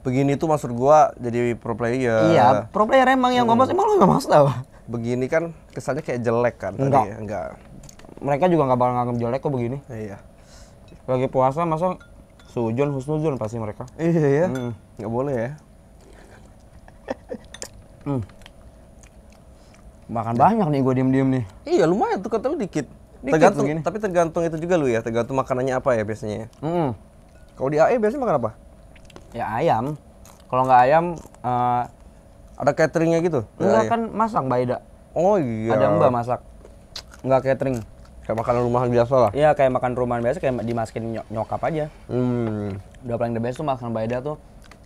Begini tuh maksud gua jadi pro player. Iya, pro player emang yang hmm. maksud emang lu gak maksud apa? begini kan kesannya kayak jelek kan enggak tadi, ya, enggak mereka juga nggak bakal nganggap jelek kok begini iya lagi puasa masa sujon husnuzon pasti mereka iya ya nggak hmm. boleh ya hmm. makan ya. banyak nih gue diem diem nih iya lumayan tuh kata lu dikit Dikit tergantung begini. tapi tergantung itu juga lu ya tergantung makanannya apa ya biasanya mm -hmm. kalau di AE biasanya makan apa ya ayam kalau nggak ayam uh, ada cateringnya gitu? Enggak ya, kan ya. masak Mbak Ida. Oh iya. Ada Mbak masak. Enggak catering. Kayak makan rumahan biasa lah. Iya, kayak makan rumahan biasa kayak dimasukin nyok nyokap aja. Hmm. Udah paling the best tuh makan Mbak Ida tuh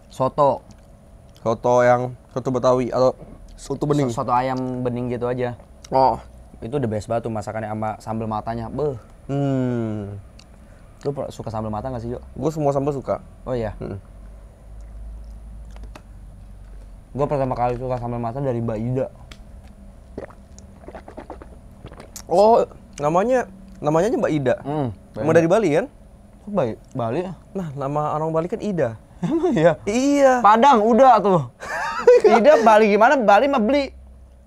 soto. Soto yang soto Betawi atau soto bening. Soto ayam bening gitu aja. Oh, itu the best banget tuh masakannya sama sambal matanya. Beuh. Hmm. Lu suka sambal mata gak sih, yuk. Gue semua sambal suka. Oh iya. Hmm gue pertama kali suka sambal mata dari Mbak Ida oh namanya namanya aja Mbak Ida hmm, mau dari Bali kan Kok Bali Bali ya? nah nama orang Bali kan Ida Iya. Iya. Padang udah tuh. Ida Bali gimana? Bali mah beli.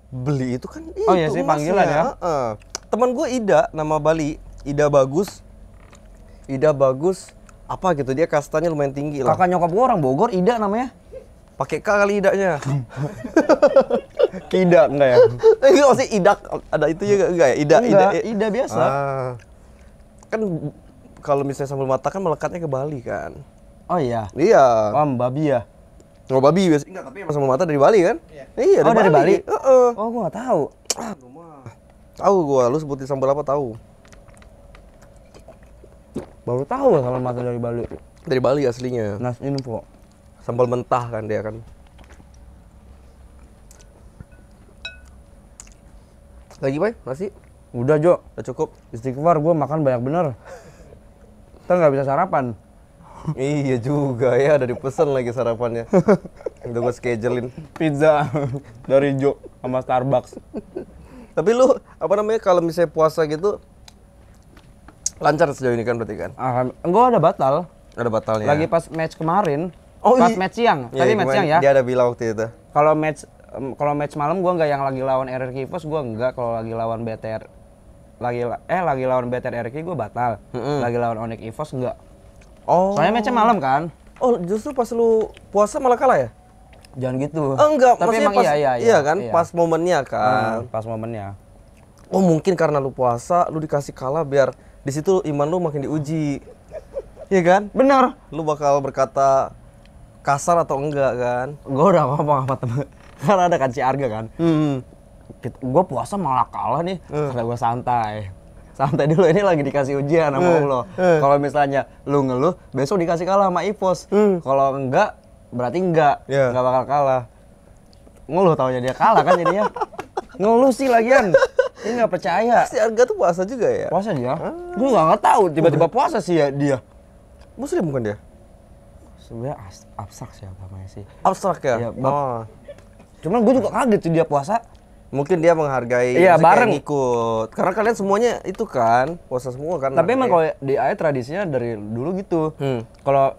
Beli itu kan itu. Oh iya sih panggilan ya. Uh. teman gue Ida nama Bali, Ida bagus. Ida bagus apa gitu dia kastanya lumayan tinggi lah. Kakak nyokap gue orang Bogor, Ida namanya pakai kali idaknya tidak enggak ya enggak sih idak ada itu ya enggak ya idak enggak, ida, ida biasa ah. kan kalau misalnya sambal mata kan melekatnya ke Bali kan oh iya iya paham babi ya Oh babi biasa enggak tapi emang sambal mata dari Bali kan iya, iya oh, dari, dari Bali, Uh -uh. oh gua nggak tahu tahu gua lu sebutin sambal apa tahu baru tahu sambal mata dari Bali dari Bali aslinya nas info sambal mentah kan dia kan lagi bay masih udah Jo udah cukup istighfar gue makan banyak bener kita nggak bisa sarapan iya juga ya dari pesen lagi sarapannya udah gue schedulein pizza dari Jo sama Starbucks tapi lu apa namanya kalau misalnya puasa gitu lancar sejauh ini kan berarti kan Alham, gue ada batal ada batalnya lagi pas match kemarin Oh, pas match siang. Iya, Tadi iya, match siang ya. Dia ada bilang waktu itu. Kalau match um, kalau match malam gua nggak yang lagi lawan RRQ Fos, gua nggak kalau lagi lawan BTR lagi eh lagi lawan BTR RRQ gua batal. Mm -hmm. Lagi lawan Onyx Evos enggak. Oh. Soalnya matchnya malam kan. Oh, justru pas lu puasa malah kalah ya? Jangan gitu. Oh, eh, enggak, tapi emang pas, iya, iya, iya, iya kan, iya. pas momennya kan. Hmm, pas momennya. Oh, mungkin karena lu puasa, lu dikasih kalah biar di situ iman lu makin diuji. Iya kan? Benar. Lu bakal berkata, kasar atau enggak kan gue udah ngomong sama temen karena ada kan si Arga kan hmm. gue puasa malah kalah nih hmm. karena gue santai santai dulu ini lagi dikasih ujian sama hmm. lo hmm. kalau misalnya lu ngeluh besok dikasih kalah sama Ipos hmm. kalau enggak berarti enggak yeah. enggak bakal kalah ngeluh taunya dia kalah kan jadinya ngeluh sih lagian ini nggak percaya si Arga tuh puasa juga ya puasa dia hmm. Ah. gue nggak tahu tiba-tiba puasa sih ya dia muslim bukan dia sebenarnya abstrak sih agamanya sih abstrak ya, ya oh. cuman gue juga kaget tuh dia puasa mungkin dia menghargai iya, bareng ikut karena kalian semuanya itu kan puasa semua kan tapi emang kalau di ayat tradisinya dari dulu gitu hmm. kalau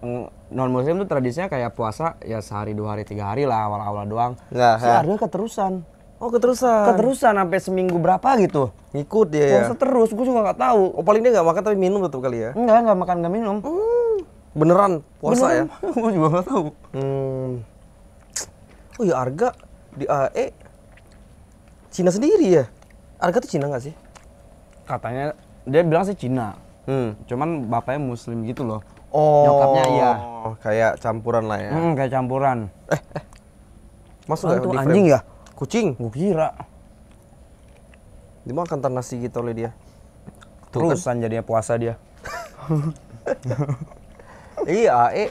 mm, non muslim tuh tradisinya kayak puasa ya sehari dua hari tiga hari lah awal awal doang nah, seharusnya keterusan oh keterusan keterusan sampai seminggu berapa gitu ngikut ya puasa ya. terus gue juga nggak tahu oh paling dia nggak makan tapi minum tetap kali ya enggak nggak makan nggak minum hmm Beneran puasa ya? Beneran. ya? Gue juga gak tahu. Hmm. Oh ya Arga di AE Cina sendiri ya? Arga tuh Cina gak sih? Katanya dia bilang sih Cina. Hmm. Cuman bapaknya muslim gitu loh. Oh. Nyokapnya iya. Oh, Kayak campuran lah ya. Hmm, kayak campuran. Eh, eh. Masuk gak ya, anjing ya? Kucing. Gue kira. Dia makan ternasi gitu oleh dia. Terusan kan? jadinya puasa dia. iya AE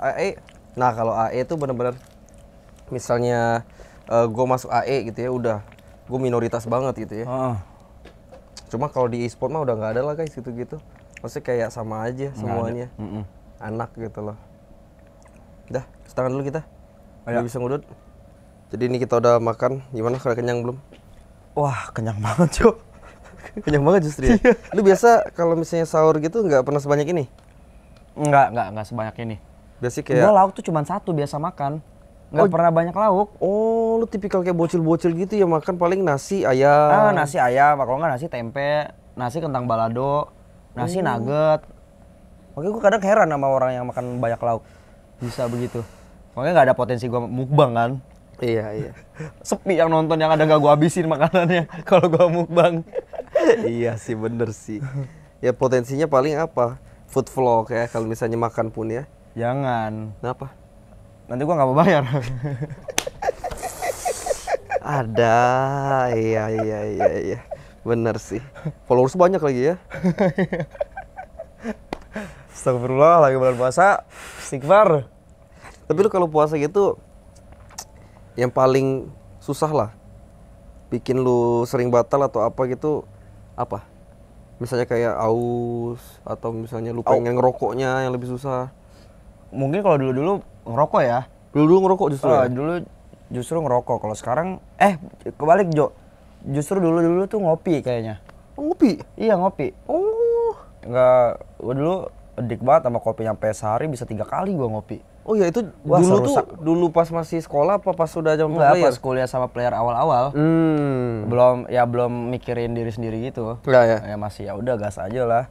AE nah kalau AE itu benar-benar, misalnya uh, eh, gue masuk AE gitu ya udah gue minoritas banget gitu ya uh. cuma kalau di e-sport mah udah nggak ada lah guys gitu gitu maksudnya kayak sama aja semuanya mm -mm. anak gitu loh dah tangan dulu kita Ayo. bisa ngudut jadi ini kita udah makan gimana kalau kenyang belum wah kenyang banget cuy kenyang banget justru ya. Iya. lu biasa kalau misalnya sahur gitu nggak pernah sebanyak ini Enggak, enggak, enggak sebanyak ini. Biasanya kayak Enggak, lauk tuh cuma satu biasa makan. Enggak oh, pernah banyak lauk. Oh, lu tipikal kayak bocil-bocil gitu ya makan paling nasi ayam. Ah, nasi ayam, kalau enggak nasi tempe, nasi kentang balado, nasi hmm. nugget. Makanya gue kadang heran sama orang yang makan banyak lauk. Bisa begitu. Makanya enggak ada potensi gua mukbang kan. Iya, iya. Sepi yang nonton yang ada enggak gue habisin makanannya kalau gua mukbang. iya sih, bener sih. Ya potensinya paling apa? food vlog ya kalau misalnya makan pun ya jangan kenapa nanti gua nggak mau bayar ada iya iya iya iya bener sih followers banyak lagi ya Astagfirullah lagi bulan puasa istighfar tapi lu kalau puasa gitu yang paling susah lah bikin lu sering batal atau apa gitu apa misalnya kayak aus atau misalnya lu pengen oh. ngerokoknya yang lebih susah mungkin kalau dulu dulu ngerokok ya dulu dulu ngerokok justru uh, ya? dulu justru ngerokok kalau sekarang eh kebalik Jo justru dulu dulu tuh ngopi kayaknya ngopi iya ngopi oh nggak dulu edik banget sama kopi sampai sehari bisa tiga kali gua ngopi Oh ya itu Wah, dulu tuh rusak. dulu pas masih sekolah apa pas sudah jam Enggak, player? pas kuliah sama player awal-awal. Hmm. Belum ya belum mikirin diri sendiri gitu. Ya ya. ya masih ya udah gas aja lah.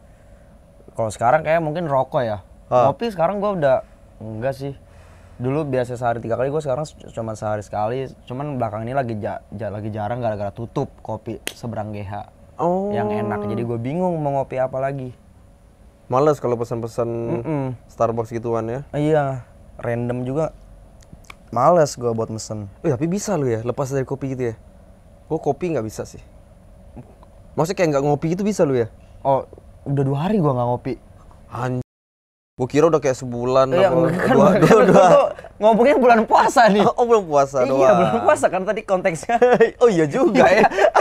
Kalau sekarang kayak mungkin rokok ya. Kopi ah. sekarang gua udah enggak sih. Dulu biasa sehari tiga kali, gue sekarang cuma sehari sekali. Cuman belakang ini lagi ja, ja, lagi jarang gara-gara tutup kopi seberang GH. Oh. Yang enak. Jadi gue bingung mau ngopi apa lagi. Males kalau pesan-pesan mm -mm. Starbucks gituan ya. Iya random juga males gue buat mesen. Oh tapi bisa lo ya lepas dari kopi gitu ya? Gue kopi nggak bisa sih. Maksudnya kayak nggak ngopi gitu bisa lo ya? Oh udah dua hari gue nggak ngopi. Anj Gue kira udah kayak sebulan ya, apa, kan, dua, dua, dua. Ngomongnya bulan puasa nih. Oh, bulan puasa iya, doang. Iya, bulan puasa kan tadi konteksnya. oh iya juga ya.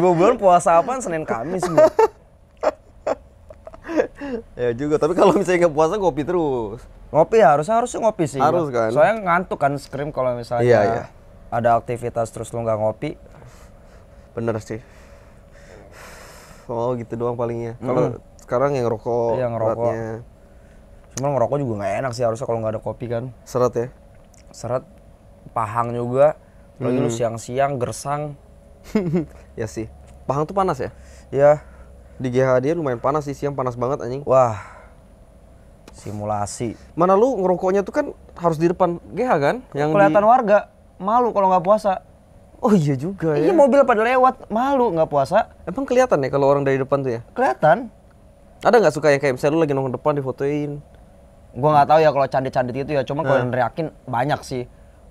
gue bulan puasa apa? Senin Kamis gue. Ya juga, tapi kalau misalnya nggak puasa ngopi terus. Ngopi harusnya harusnya ngopi sih. Harus kan. Soalnya ngantuk kan scream kalau misalnya iya, iya. ada aktivitas terus lu nggak ngopi. Bener sih. Oh gitu doang palingnya. Kalau sekarang yang rokok. Iya ngerokok. Beratnya. Cuman ngerokok juga nggak enak sih harusnya kalau nggak ada kopi kan. serat ya? serat pahang juga. Lagi hmm. siang-siang gersang. ya sih. Pahang tuh panas ya? Iya di dia lumayan panas sih siang panas banget anjing. Wah. Simulasi. Mana lu ngerokoknya tuh kan harus di depan GH kan? Yang kelihatan di... warga malu kalau nggak puasa. Oh iya juga iya, ya. mobil pada lewat malu nggak puasa. Emang kelihatan ya kalau orang dari depan tuh ya? Kelihatan. Ada nggak suka yang kayak misalnya lu lagi nongkrong depan difotoin? Gua nggak tahu ya kalau candi-candi itu ya. Cuma kalau hmm. neriakin banyak sih.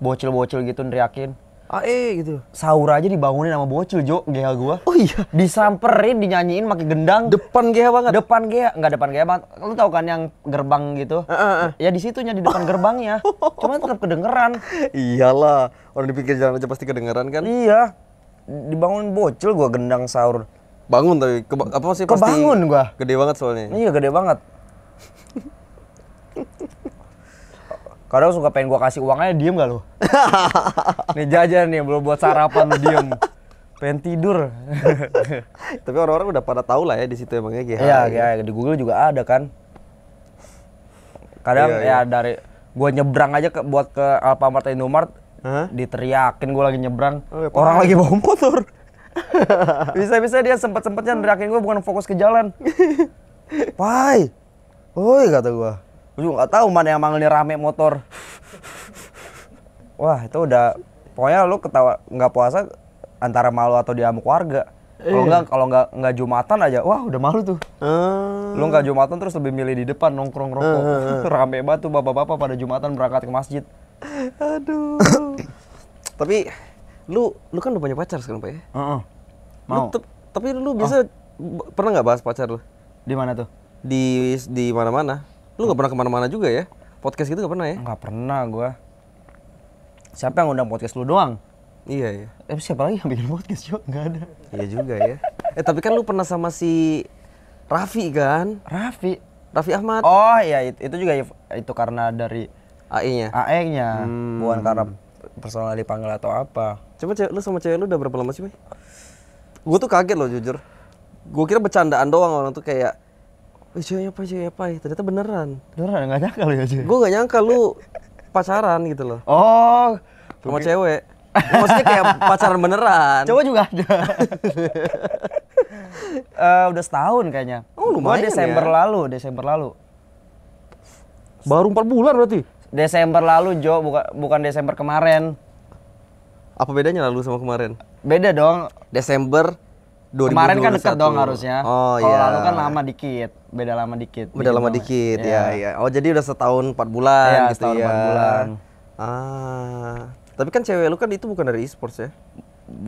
Bocil-bocil gitu neriakin. AE gitu. Sahur aja dibangunin sama bocil, Jo, GH gua. Oh iya. Disamperin, dinyanyiin pakai gendang. Depan GH banget. Depan GH, enggak depan GH banget. Lu tau kan yang gerbang gitu? Uh, uh, uh. Ya di situnya di depan gerbangnya. Cuman tetap kedengeran. Iyalah, orang dipikir jalan aja pasti kedengeran kan? Iya. Dibangunin bocil gua gendang sahur. Bangun tapi ke, apa sih pasti. Kebangun gua. Gede banget soalnya. Iya, gede banget. kadang suka pengen gua kasih uangnya diem gak lo nih jajan nih belum buat sarapan lo diem pengen tidur tapi orang-orang udah pada tahu lah ya di situ emangnya GH iya ya. di Google juga ada kan kadang iya, ya iya. dari gua nyebrang aja ke, buat ke Alfamart Indomart huh? diteriakin gua lagi nyebrang oh, ya, orang lagi bawa motor bisa-bisa dia sempat-sempatnya teriakin gua bukan fokus ke jalan pai oi kata gua gue juga nggak tahu mana yang manggilnya rame motor wah itu udah pokoknya lu ketawa nggak puasa antara malu atau diamuk warga kalau iya. nggak kalau nggak nggak jumatan aja wah udah malu tuh hmm. lu nggak jumatan terus lebih milih di depan nongkrong rokok hmm. rame banget tuh bapak-bapak pada jumatan berangkat ke masjid aduh tapi lu lu kan udah punya pacar sekarang pak ya uh -uh. mau lu, tapi lu bisa oh. pernah nggak bahas pacar lu di mana tuh di di mana-mana Lu nggak pernah kemana-mana juga ya? Podcast gitu nggak pernah ya? Nggak pernah gue. Siapa yang undang podcast lu doang? Iya ya Eh, siapa lagi yang bikin podcast juga Nggak ada. Iya juga ya. Eh tapi kan lu pernah sama si Raffi kan? Raffi. Raffi Ahmad. Oh iya itu juga itu karena dari AE-nya. AE-nya. Hmm. Bukan karena personal dipanggil atau apa. Coba cewek lu sama cewek lu udah berapa lama sih, Gue tuh kaget loh jujur. Gue kira bercandaan doang orang tuh kayak eh ceweknya apa ceweknya apa ternyata beneran beneran Gak nyangka lu ya cuy gue nggak nyangka lu pacaran gitu loh oh sama mau cewek maksudnya kayak pacaran beneran Coba juga ada uh, udah setahun kayaknya oh lumayan gua Desember ya? lalu Desember lalu baru empat bulan berarti Desember lalu Jo bukan bukan Desember kemarin apa bedanya lalu sama kemarin beda dong Desember 2021. Kemarin kan dekat dong harusnya. Oh iya. Kalau lalu kan lama dikit beda lama dikit. Beda lama dikit ya. ya ya. Oh jadi udah setahun empat bulan ya, gitu setahun ya. empat bulan. Ah. Tapi kan cewek lu kan itu bukan dari e-sports ya?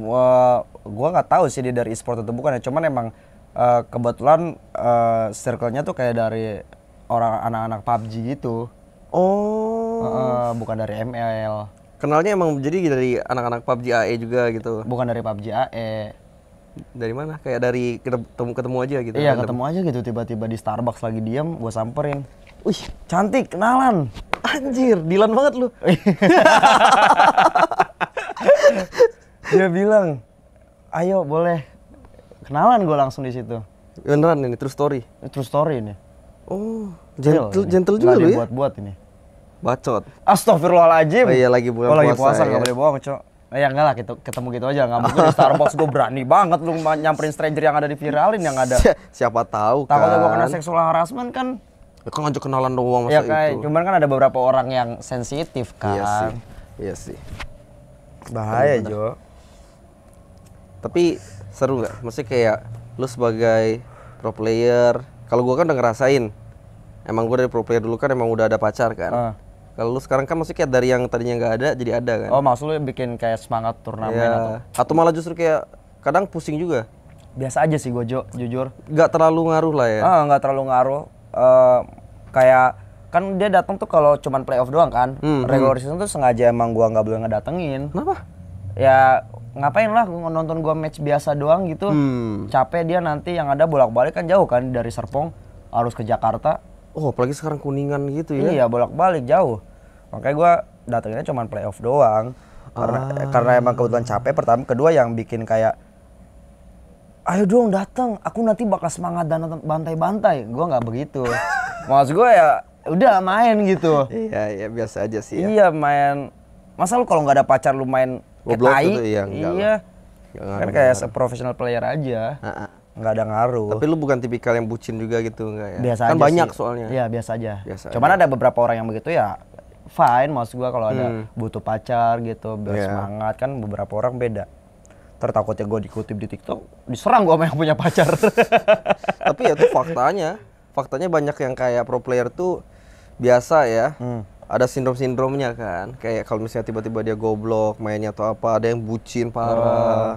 Wah, gua nggak tahu sih dia dari e-sport atau bukan ya. Cuman emang uh, kebetulan uh, circle-nya tuh kayak dari orang anak-anak PUBG gitu. Oh. Uh, bukan dari ML. Kenalnya emang jadi dari anak-anak PUBG AE juga gitu. Bukan dari PUBG AE dari mana? Kayak dari ketemu ketemu aja gitu. Iya, ketemu aja gitu tiba-tiba di Starbucks lagi diam, gue samperin. Wih, cantik, kenalan. Anjir, Dilan banget lu. Dia bilang, "Ayo, boleh." Kenalan gue langsung di situ. Beneran ini true story. True story ini. Oh, gentle, ini. gentle juga lu ya. buat-buat ini. Bacot. Astagfirullahaladzim. Oh iya lagi bulan oh, puasa. lagi puasa, ya. gak boleh bohong, Cok. Eh, ya enggak lah gitu, ketemu gitu aja nggak mungkin di Starbucks gue berani banget lu nyamperin stranger yang ada di viralin yang ada. Siapa tahu kan. Takutnya gue kena seksual harassment kan. Ya kan ngajak kenalan doang masa ya, kayak, itu. Cuman kan ada beberapa orang yang sensitif kan. Iya sih. Iya sih. Bahaya, Jo. Tapi seru nggak? Mesti kayak lu sebagai pro player, kalau gue kan udah ngerasain. Emang gue dari pro player dulu kan emang udah ada pacar kan. Uh kalau lu sekarang kan masih kayak dari yang tadinya nggak ada jadi ada kan? Oh maksud lu bikin kayak semangat turnamen yeah. atau? Atau malah justru kayak kadang pusing juga? Biasa aja sih gue jo, jujur. Nggak terlalu ngaruh lah ya? Ah nggak terlalu ngaruh. Uh, kayak kan dia datang tuh kalau cuman playoff doang kan? Hmm, hmm. Regular hmm. season tuh sengaja emang gua nggak boleh ngedatengin. Kenapa? Ya ngapain lah nonton gua match biasa doang gitu. Hmm. Capek dia nanti yang ada bolak-balik kan jauh kan dari Serpong harus ke Jakarta. Oh, apalagi sekarang Kuningan gitu ya. Iya, bolak-balik jauh makanya gue datangnya cuma playoff doang karena ah. karena emang kebetulan capek pertama kedua yang bikin kayak ayo dong datang aku nanti bakal semangat dan bantai-bantai gue nggak begitu maksud gue ya udah main gitu iya iya biasa aja sih ya. iya main masa lu kalau nggak ada pacar lu main ketai iya, iya. iya kan kayak seprofesional player aja nggak ada ngaruh tapi lu bukan tipikal yang bucin juga gitu nggak ya biasa kan aja banyak sih. soalnya iya biasa aja biasa cuman aja. ada beberapa orang yang begitu ya fine maksud gue kalau ada hmm. butuh pacar gitu biar yeah. Iya. kan beberapa orang beda tertakutnya gue dikutip di TikTok diserang gue sama yang punya pacar tapi ya itu faktanya faktanya banyak yang kayak pro player tuh biasa ya hmm ada sindrom-sindromnya kan kayak kalau misalnya tiba-tiba dia goblok mainnya atau apa ada yang bucin parah oh.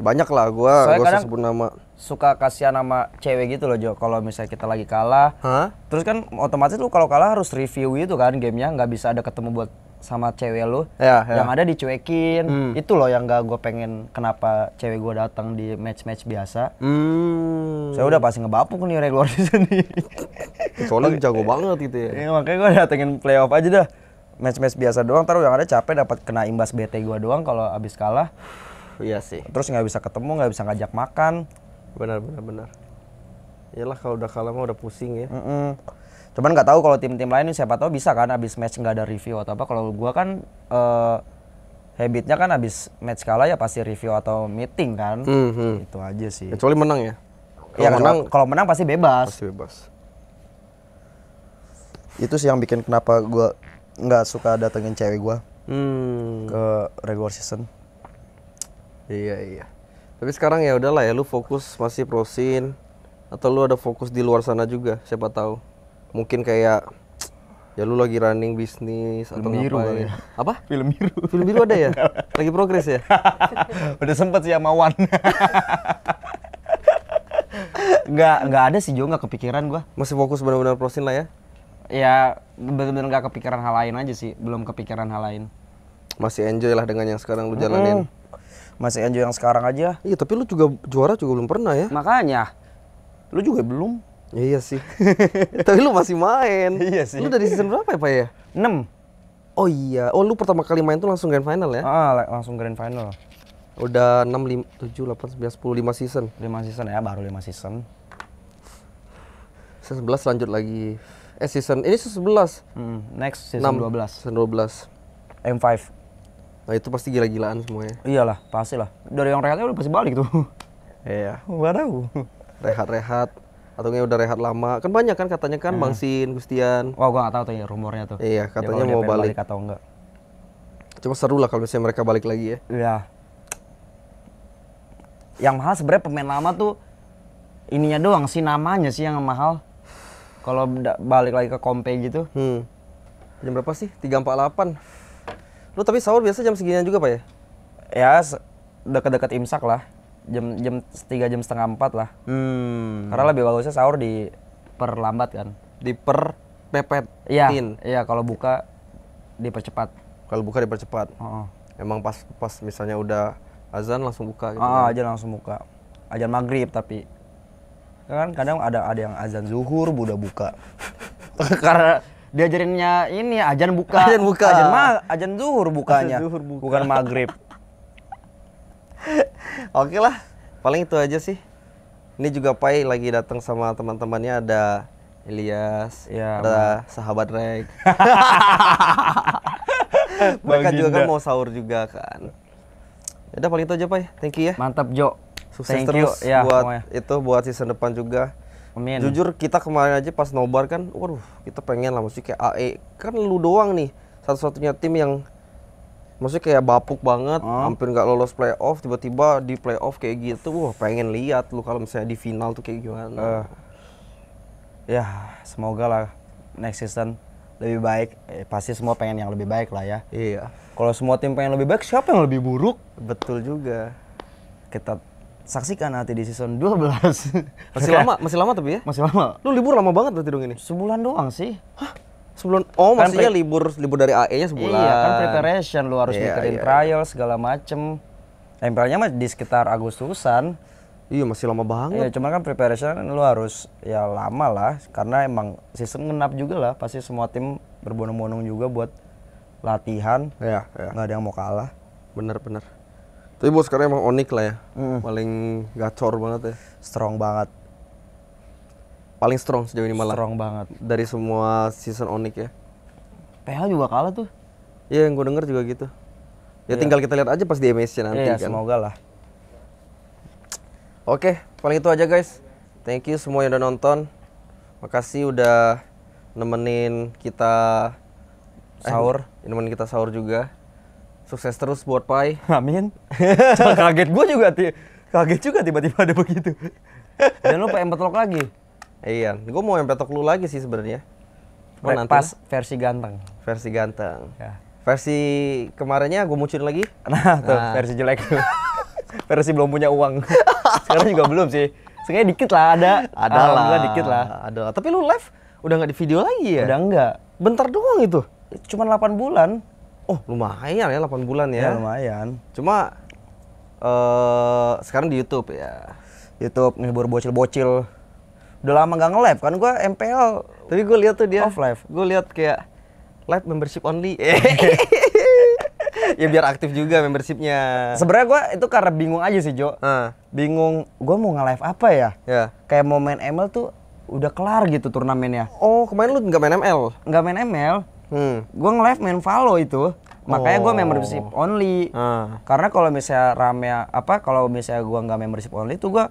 Ya, banyak lah gue gue sebut nama suka kasihan sama cewek gitu loh Jo kalau misalnya kita lagi kalah huh? terus kan otomatis lu kalau kalah harus review itu kan gamenya nggak bisa ada ketemu buat sama cewek lu ya, ya. yang ada dicuekin hmm. itu loh yang gak gue pengen kenapa cewek gue datang di match match biasa hmm. saya udah pasti ngebapuk nih regular di sini soalnya jago banget gitu ya, ya makanya gue datengin playoff aja dah match match biasa doang taruh yang ada capek dapat kena imbas BT gue doang kalau abis kalah iya sih terus nggak bisa ketemu nggak bisa ngajak makan benar benar benar iyalah kalau udah kalah mah udah pusing ya mm -mm. cuman nggak tahu kalau tim-tim lain siapa tahu bisa kan abis match nggak ada review atau apa kalau gua kan uh, habitnya kan abis match kalah ya pasti review atau meeting kan mm -hmm. itu aja sih kecuali menang ya iya kalau ya, menang kalau menang pasti bebas pasti bebas itu sih yang bikin kenapa gue nggak suka datengin cewek gue hmm. ke regular season Iya iya. Tapi sekarang ya udahlah ya lu fokus masih prosin atau lu ada fokus di luar sana juga siapa tahu mungkin kayak ya lu lagi running bisnis atau biru ngapain ya. apa film biru film biru ada ya lagi progres ya udah sempet sih sama Wan nggak nggak ada sih Jo nggak kepikiran gua masih fokus benar-benar prosin lah ya ya benar-benar nggak kepikiran hal lain aja sih belum kepikiran hal lain masih enjoy lah dengan yang sekarang lu jalanin mm -hmm masih Enjo yang sekarang aja. Iya, tapi lu juga juara juga belum pernah ya. Makanya. Lu juga belum. Ya, iya sih. tapi lu masih main. Iya sih. Lu dari season berapa ya, Pak ya? 6. Oh iya. Oh, lu pertama kali main tuh langsung grand final ya? Ah, langsung grand final. Udah 6 5 7 8 9 10 5 season. 5 season ya, baru 5 season. Season 11 lanjut lagi. Eh season ini season 11. Hmm, next season 6, 12. Season 12. M5. Nah itu pasti gila-gilaan semuanya. Iyalah, pasti lah Dari yang rehatnya udah pasti balik tuh. Iya. Gak tau. Rehat-rehat atau udah rehat lama. Kan banyak kan katanya kan hmm. Bang Sin, Gustian. Wah, gua gak tau tuh ya rumornya tuh. Iya, ya, katanya mau balik. balik atau enggak. Cuma seru lah kalau misalnya mereka balik lagi ya. Iya. Yang mahal sebenarnya pemain lama tuh ininya doang sih namanya sih yang mahal. Kalau balik lagi ke kompe gitu. Hmm. Jam berapa sih? 348. Lu tapi sahur biasa jam segini juga, Pak ya? Ya, dekat-dekat imsak lah. Jam jam tiga jam setengah empat lah. Hmm. Karena lebih bagusnya sahur di perlambat kan. Di per pepet. Iya. Iya, kalau buka dipercepat. Kalau buka dipercepat. Oh. Emang pas pas misalnya udah azan langsung buka gitu. kan? Ya? aja langsung buka. Azan maghrib tapi kan kadang ada ada yang azan zuhur udah buka. karena diajarinnya ini ajan buka ajan buka ajan ma ajan zuhur bukanya zuhur buka. bukan maghrib oke lah paling itu aja sih ini juga Pai lagi datang sama teman-temannya ada Elias ya, ada man. sahabat Rek mereka Baginda. juga kan mau sahur juga kan ya udah paling itu aja Pai thank you ya mantap Jo sukses Thank terus you. Ya, buat semuanya. itu buat season depan juga Amin. Jujur kita kemarin aja pas nobar kan, waduh kita pengen lah maksudnya kayak AE kan lu doang nih satu-satunya tim yang maksudnya kayak bapuk banget, hmm. hampir nggak lolos playoff, tiba-tiba di playoff kayak gitu, wah pengen lihat lu kalau misalnya di final tuh kayak gimana. Uh, ya semoga lah next season lebih baik. Eh, pasti semua pengen yang lebih baik lah ya. Iya. Kalau semua tim pengen lebih baik, siapa yang lebih buruk? Betul juga. Kita saksikan nanti di season 12 masih lama masih lama tapi ya masih lama lu libur lama banget berarti dong ini sebulan doang sih Hah? Sebulan? oh kan maksudnya libur libur dari AE nya sebulan iya kan preparation lu harus yeah, mikirin yeah. Iya. trial segala macem tempelnya mah di sekitar Agustusan iya masih lama banget iya cuman kan preparation lu harus ya lama lah karena emang season genap juga lah pasti semua tim berbonong-bonong juga buat latihan Iya, yeah, yeah. nggak ada yang mau kalah bener-bener tapi bos sekarang emang onik lah ya. Hmm. Paling gacor banget ya. Strong banget. Paling strong sejauh ini malah. Strong banget. Dari semua season onik ya. PH juga kalah tuh. Iya yang gue denger juga gitu. Ya yeah. tinggal kita lihat aja pas di MSC nanti yeah, kan. semoga lah. Oke, paling itu aja guys. Thank you semua yang udah nonton. Makasih udah nemenin kita eh, sahur, eh, nemenin kita sahur juga. Sukses terus buat Pai. Amin. kaget gue juga kaget juga tiba-tiba ada begitu. Dan lu pengen petok lagi. Iya, gue mau yang petok lu lagi sih sebenarnya. Cuma nanti pas versi ganteng. Versi ganteng. Ya. Versi kemarinnya gue muncul lagi. Nah, nah. tuh nah. versi jelek. versi belum punya uang. Sekarang juga belum sih. Sebenarnya dikit lah ada. Ada lah. dikit lah. Ada. Tapi lu live udah nggak di video lagi ya? Udah enggak. Bentar doang itu. Cuman 8 bulan oh lumayan ya 8 bulan ya. ya lumayan. Cuma uh, sekarang di YouTube ya. YouTube ngibur bocil-bocil. Udah lama nggak nge-live kan gua MPL. Tapi gue lihat tuh dia off live. Gue lihat kayak live membership only. ya biar aktif juga membershipnya. Sebenarnya gue itu karena bingung aja sih Jo. Uh. Bingung, gue mau nge live apa ya? Yeah. Kayak mau main ML tuh udah kelar gitu turnamennya. Oh kemarin lu nggak main ML? Nggak main ML. Hmm. Gue nge-live main follow itu. Makanya oh. gue membership only. Uh. Karena kalau misalnya rame apa kalau misalnya gue nggak membership only itu gue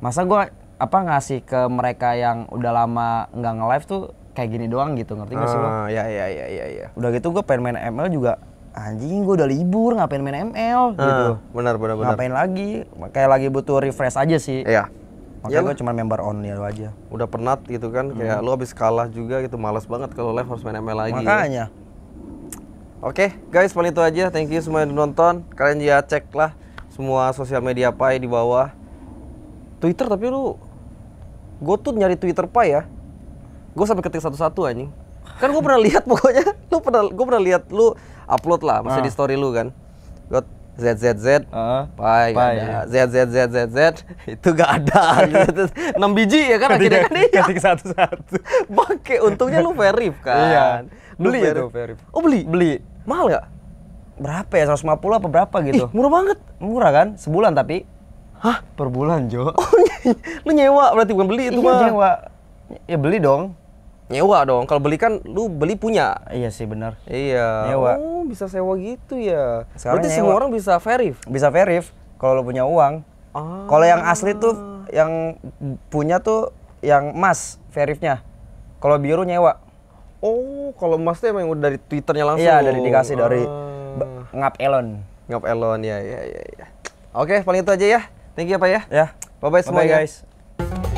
masa gue apa ngasih ke mereka yang udah lama nggak nge-live tuh kayak gini doang gitu ngerti gak sih lo? Ah, iya ya ya ya ya ya. Udah gitu gue pengen main ML juga anjing gue udah libur ngapain main ML uh, gitu. Ah, benar benar benar. Ngapain lagi? Kayak lagi butuh refresh aja sih. Iya makanya ya, gue cuma member only aja udah penat gitu kan hmm. kayak lu habis kalah juga gitu males banget kalau live harus main ML lagi makanya Oke, okay, guys, paling itu aja. Thank you semua yang nonton. Kalian ya cek lah semua sosial media Pai di bawah. Twitter tapi lu gue tuh nyari Twitter Pai ya. Gue sampai ketik satu-satu anjing. Kan gue pernah lihat pokoknya. Lu pernah gue pernah lihat lu upload lah, masih nah. di story lu kan. Gue Z Z Z, uh, pai, pai. Z Z, itu gak ada. 6 biji ya kan akhirnya kan iya. Ketik satu-satu. Bangke, untungnya lu verif iya. kan. Iya. Beli ya tuh verif. Oh beli? Beli. Mahal gak? Berapa ya? 150 apa berapa gitu? Ih, murah banget. Murah kan? Sebulan tapi. Hah? Per bulan, Jo. Oh, lu nyewa berarti bukan beli itu iya, mah. nyewa. Ya beli dong nyewa dong kalau beli kan lu beli punya iya sih benar iya nyewa oh bisa sewa gitu ya Sekarang berarti nyewa. semua orang bisa verif bisa verif kalau lu punya uang ah. kalau yang asli tuh yang punya tuh yang emas verifnya kalau biru nyewa oh kalau emas tuh emang udah dari twitternya langsung iya dari dikasih ah. dari ngap elon ngap elon ya ya ya, ya. oke paling itu aja ya thank you ya ya ya bye bye semua guys ya.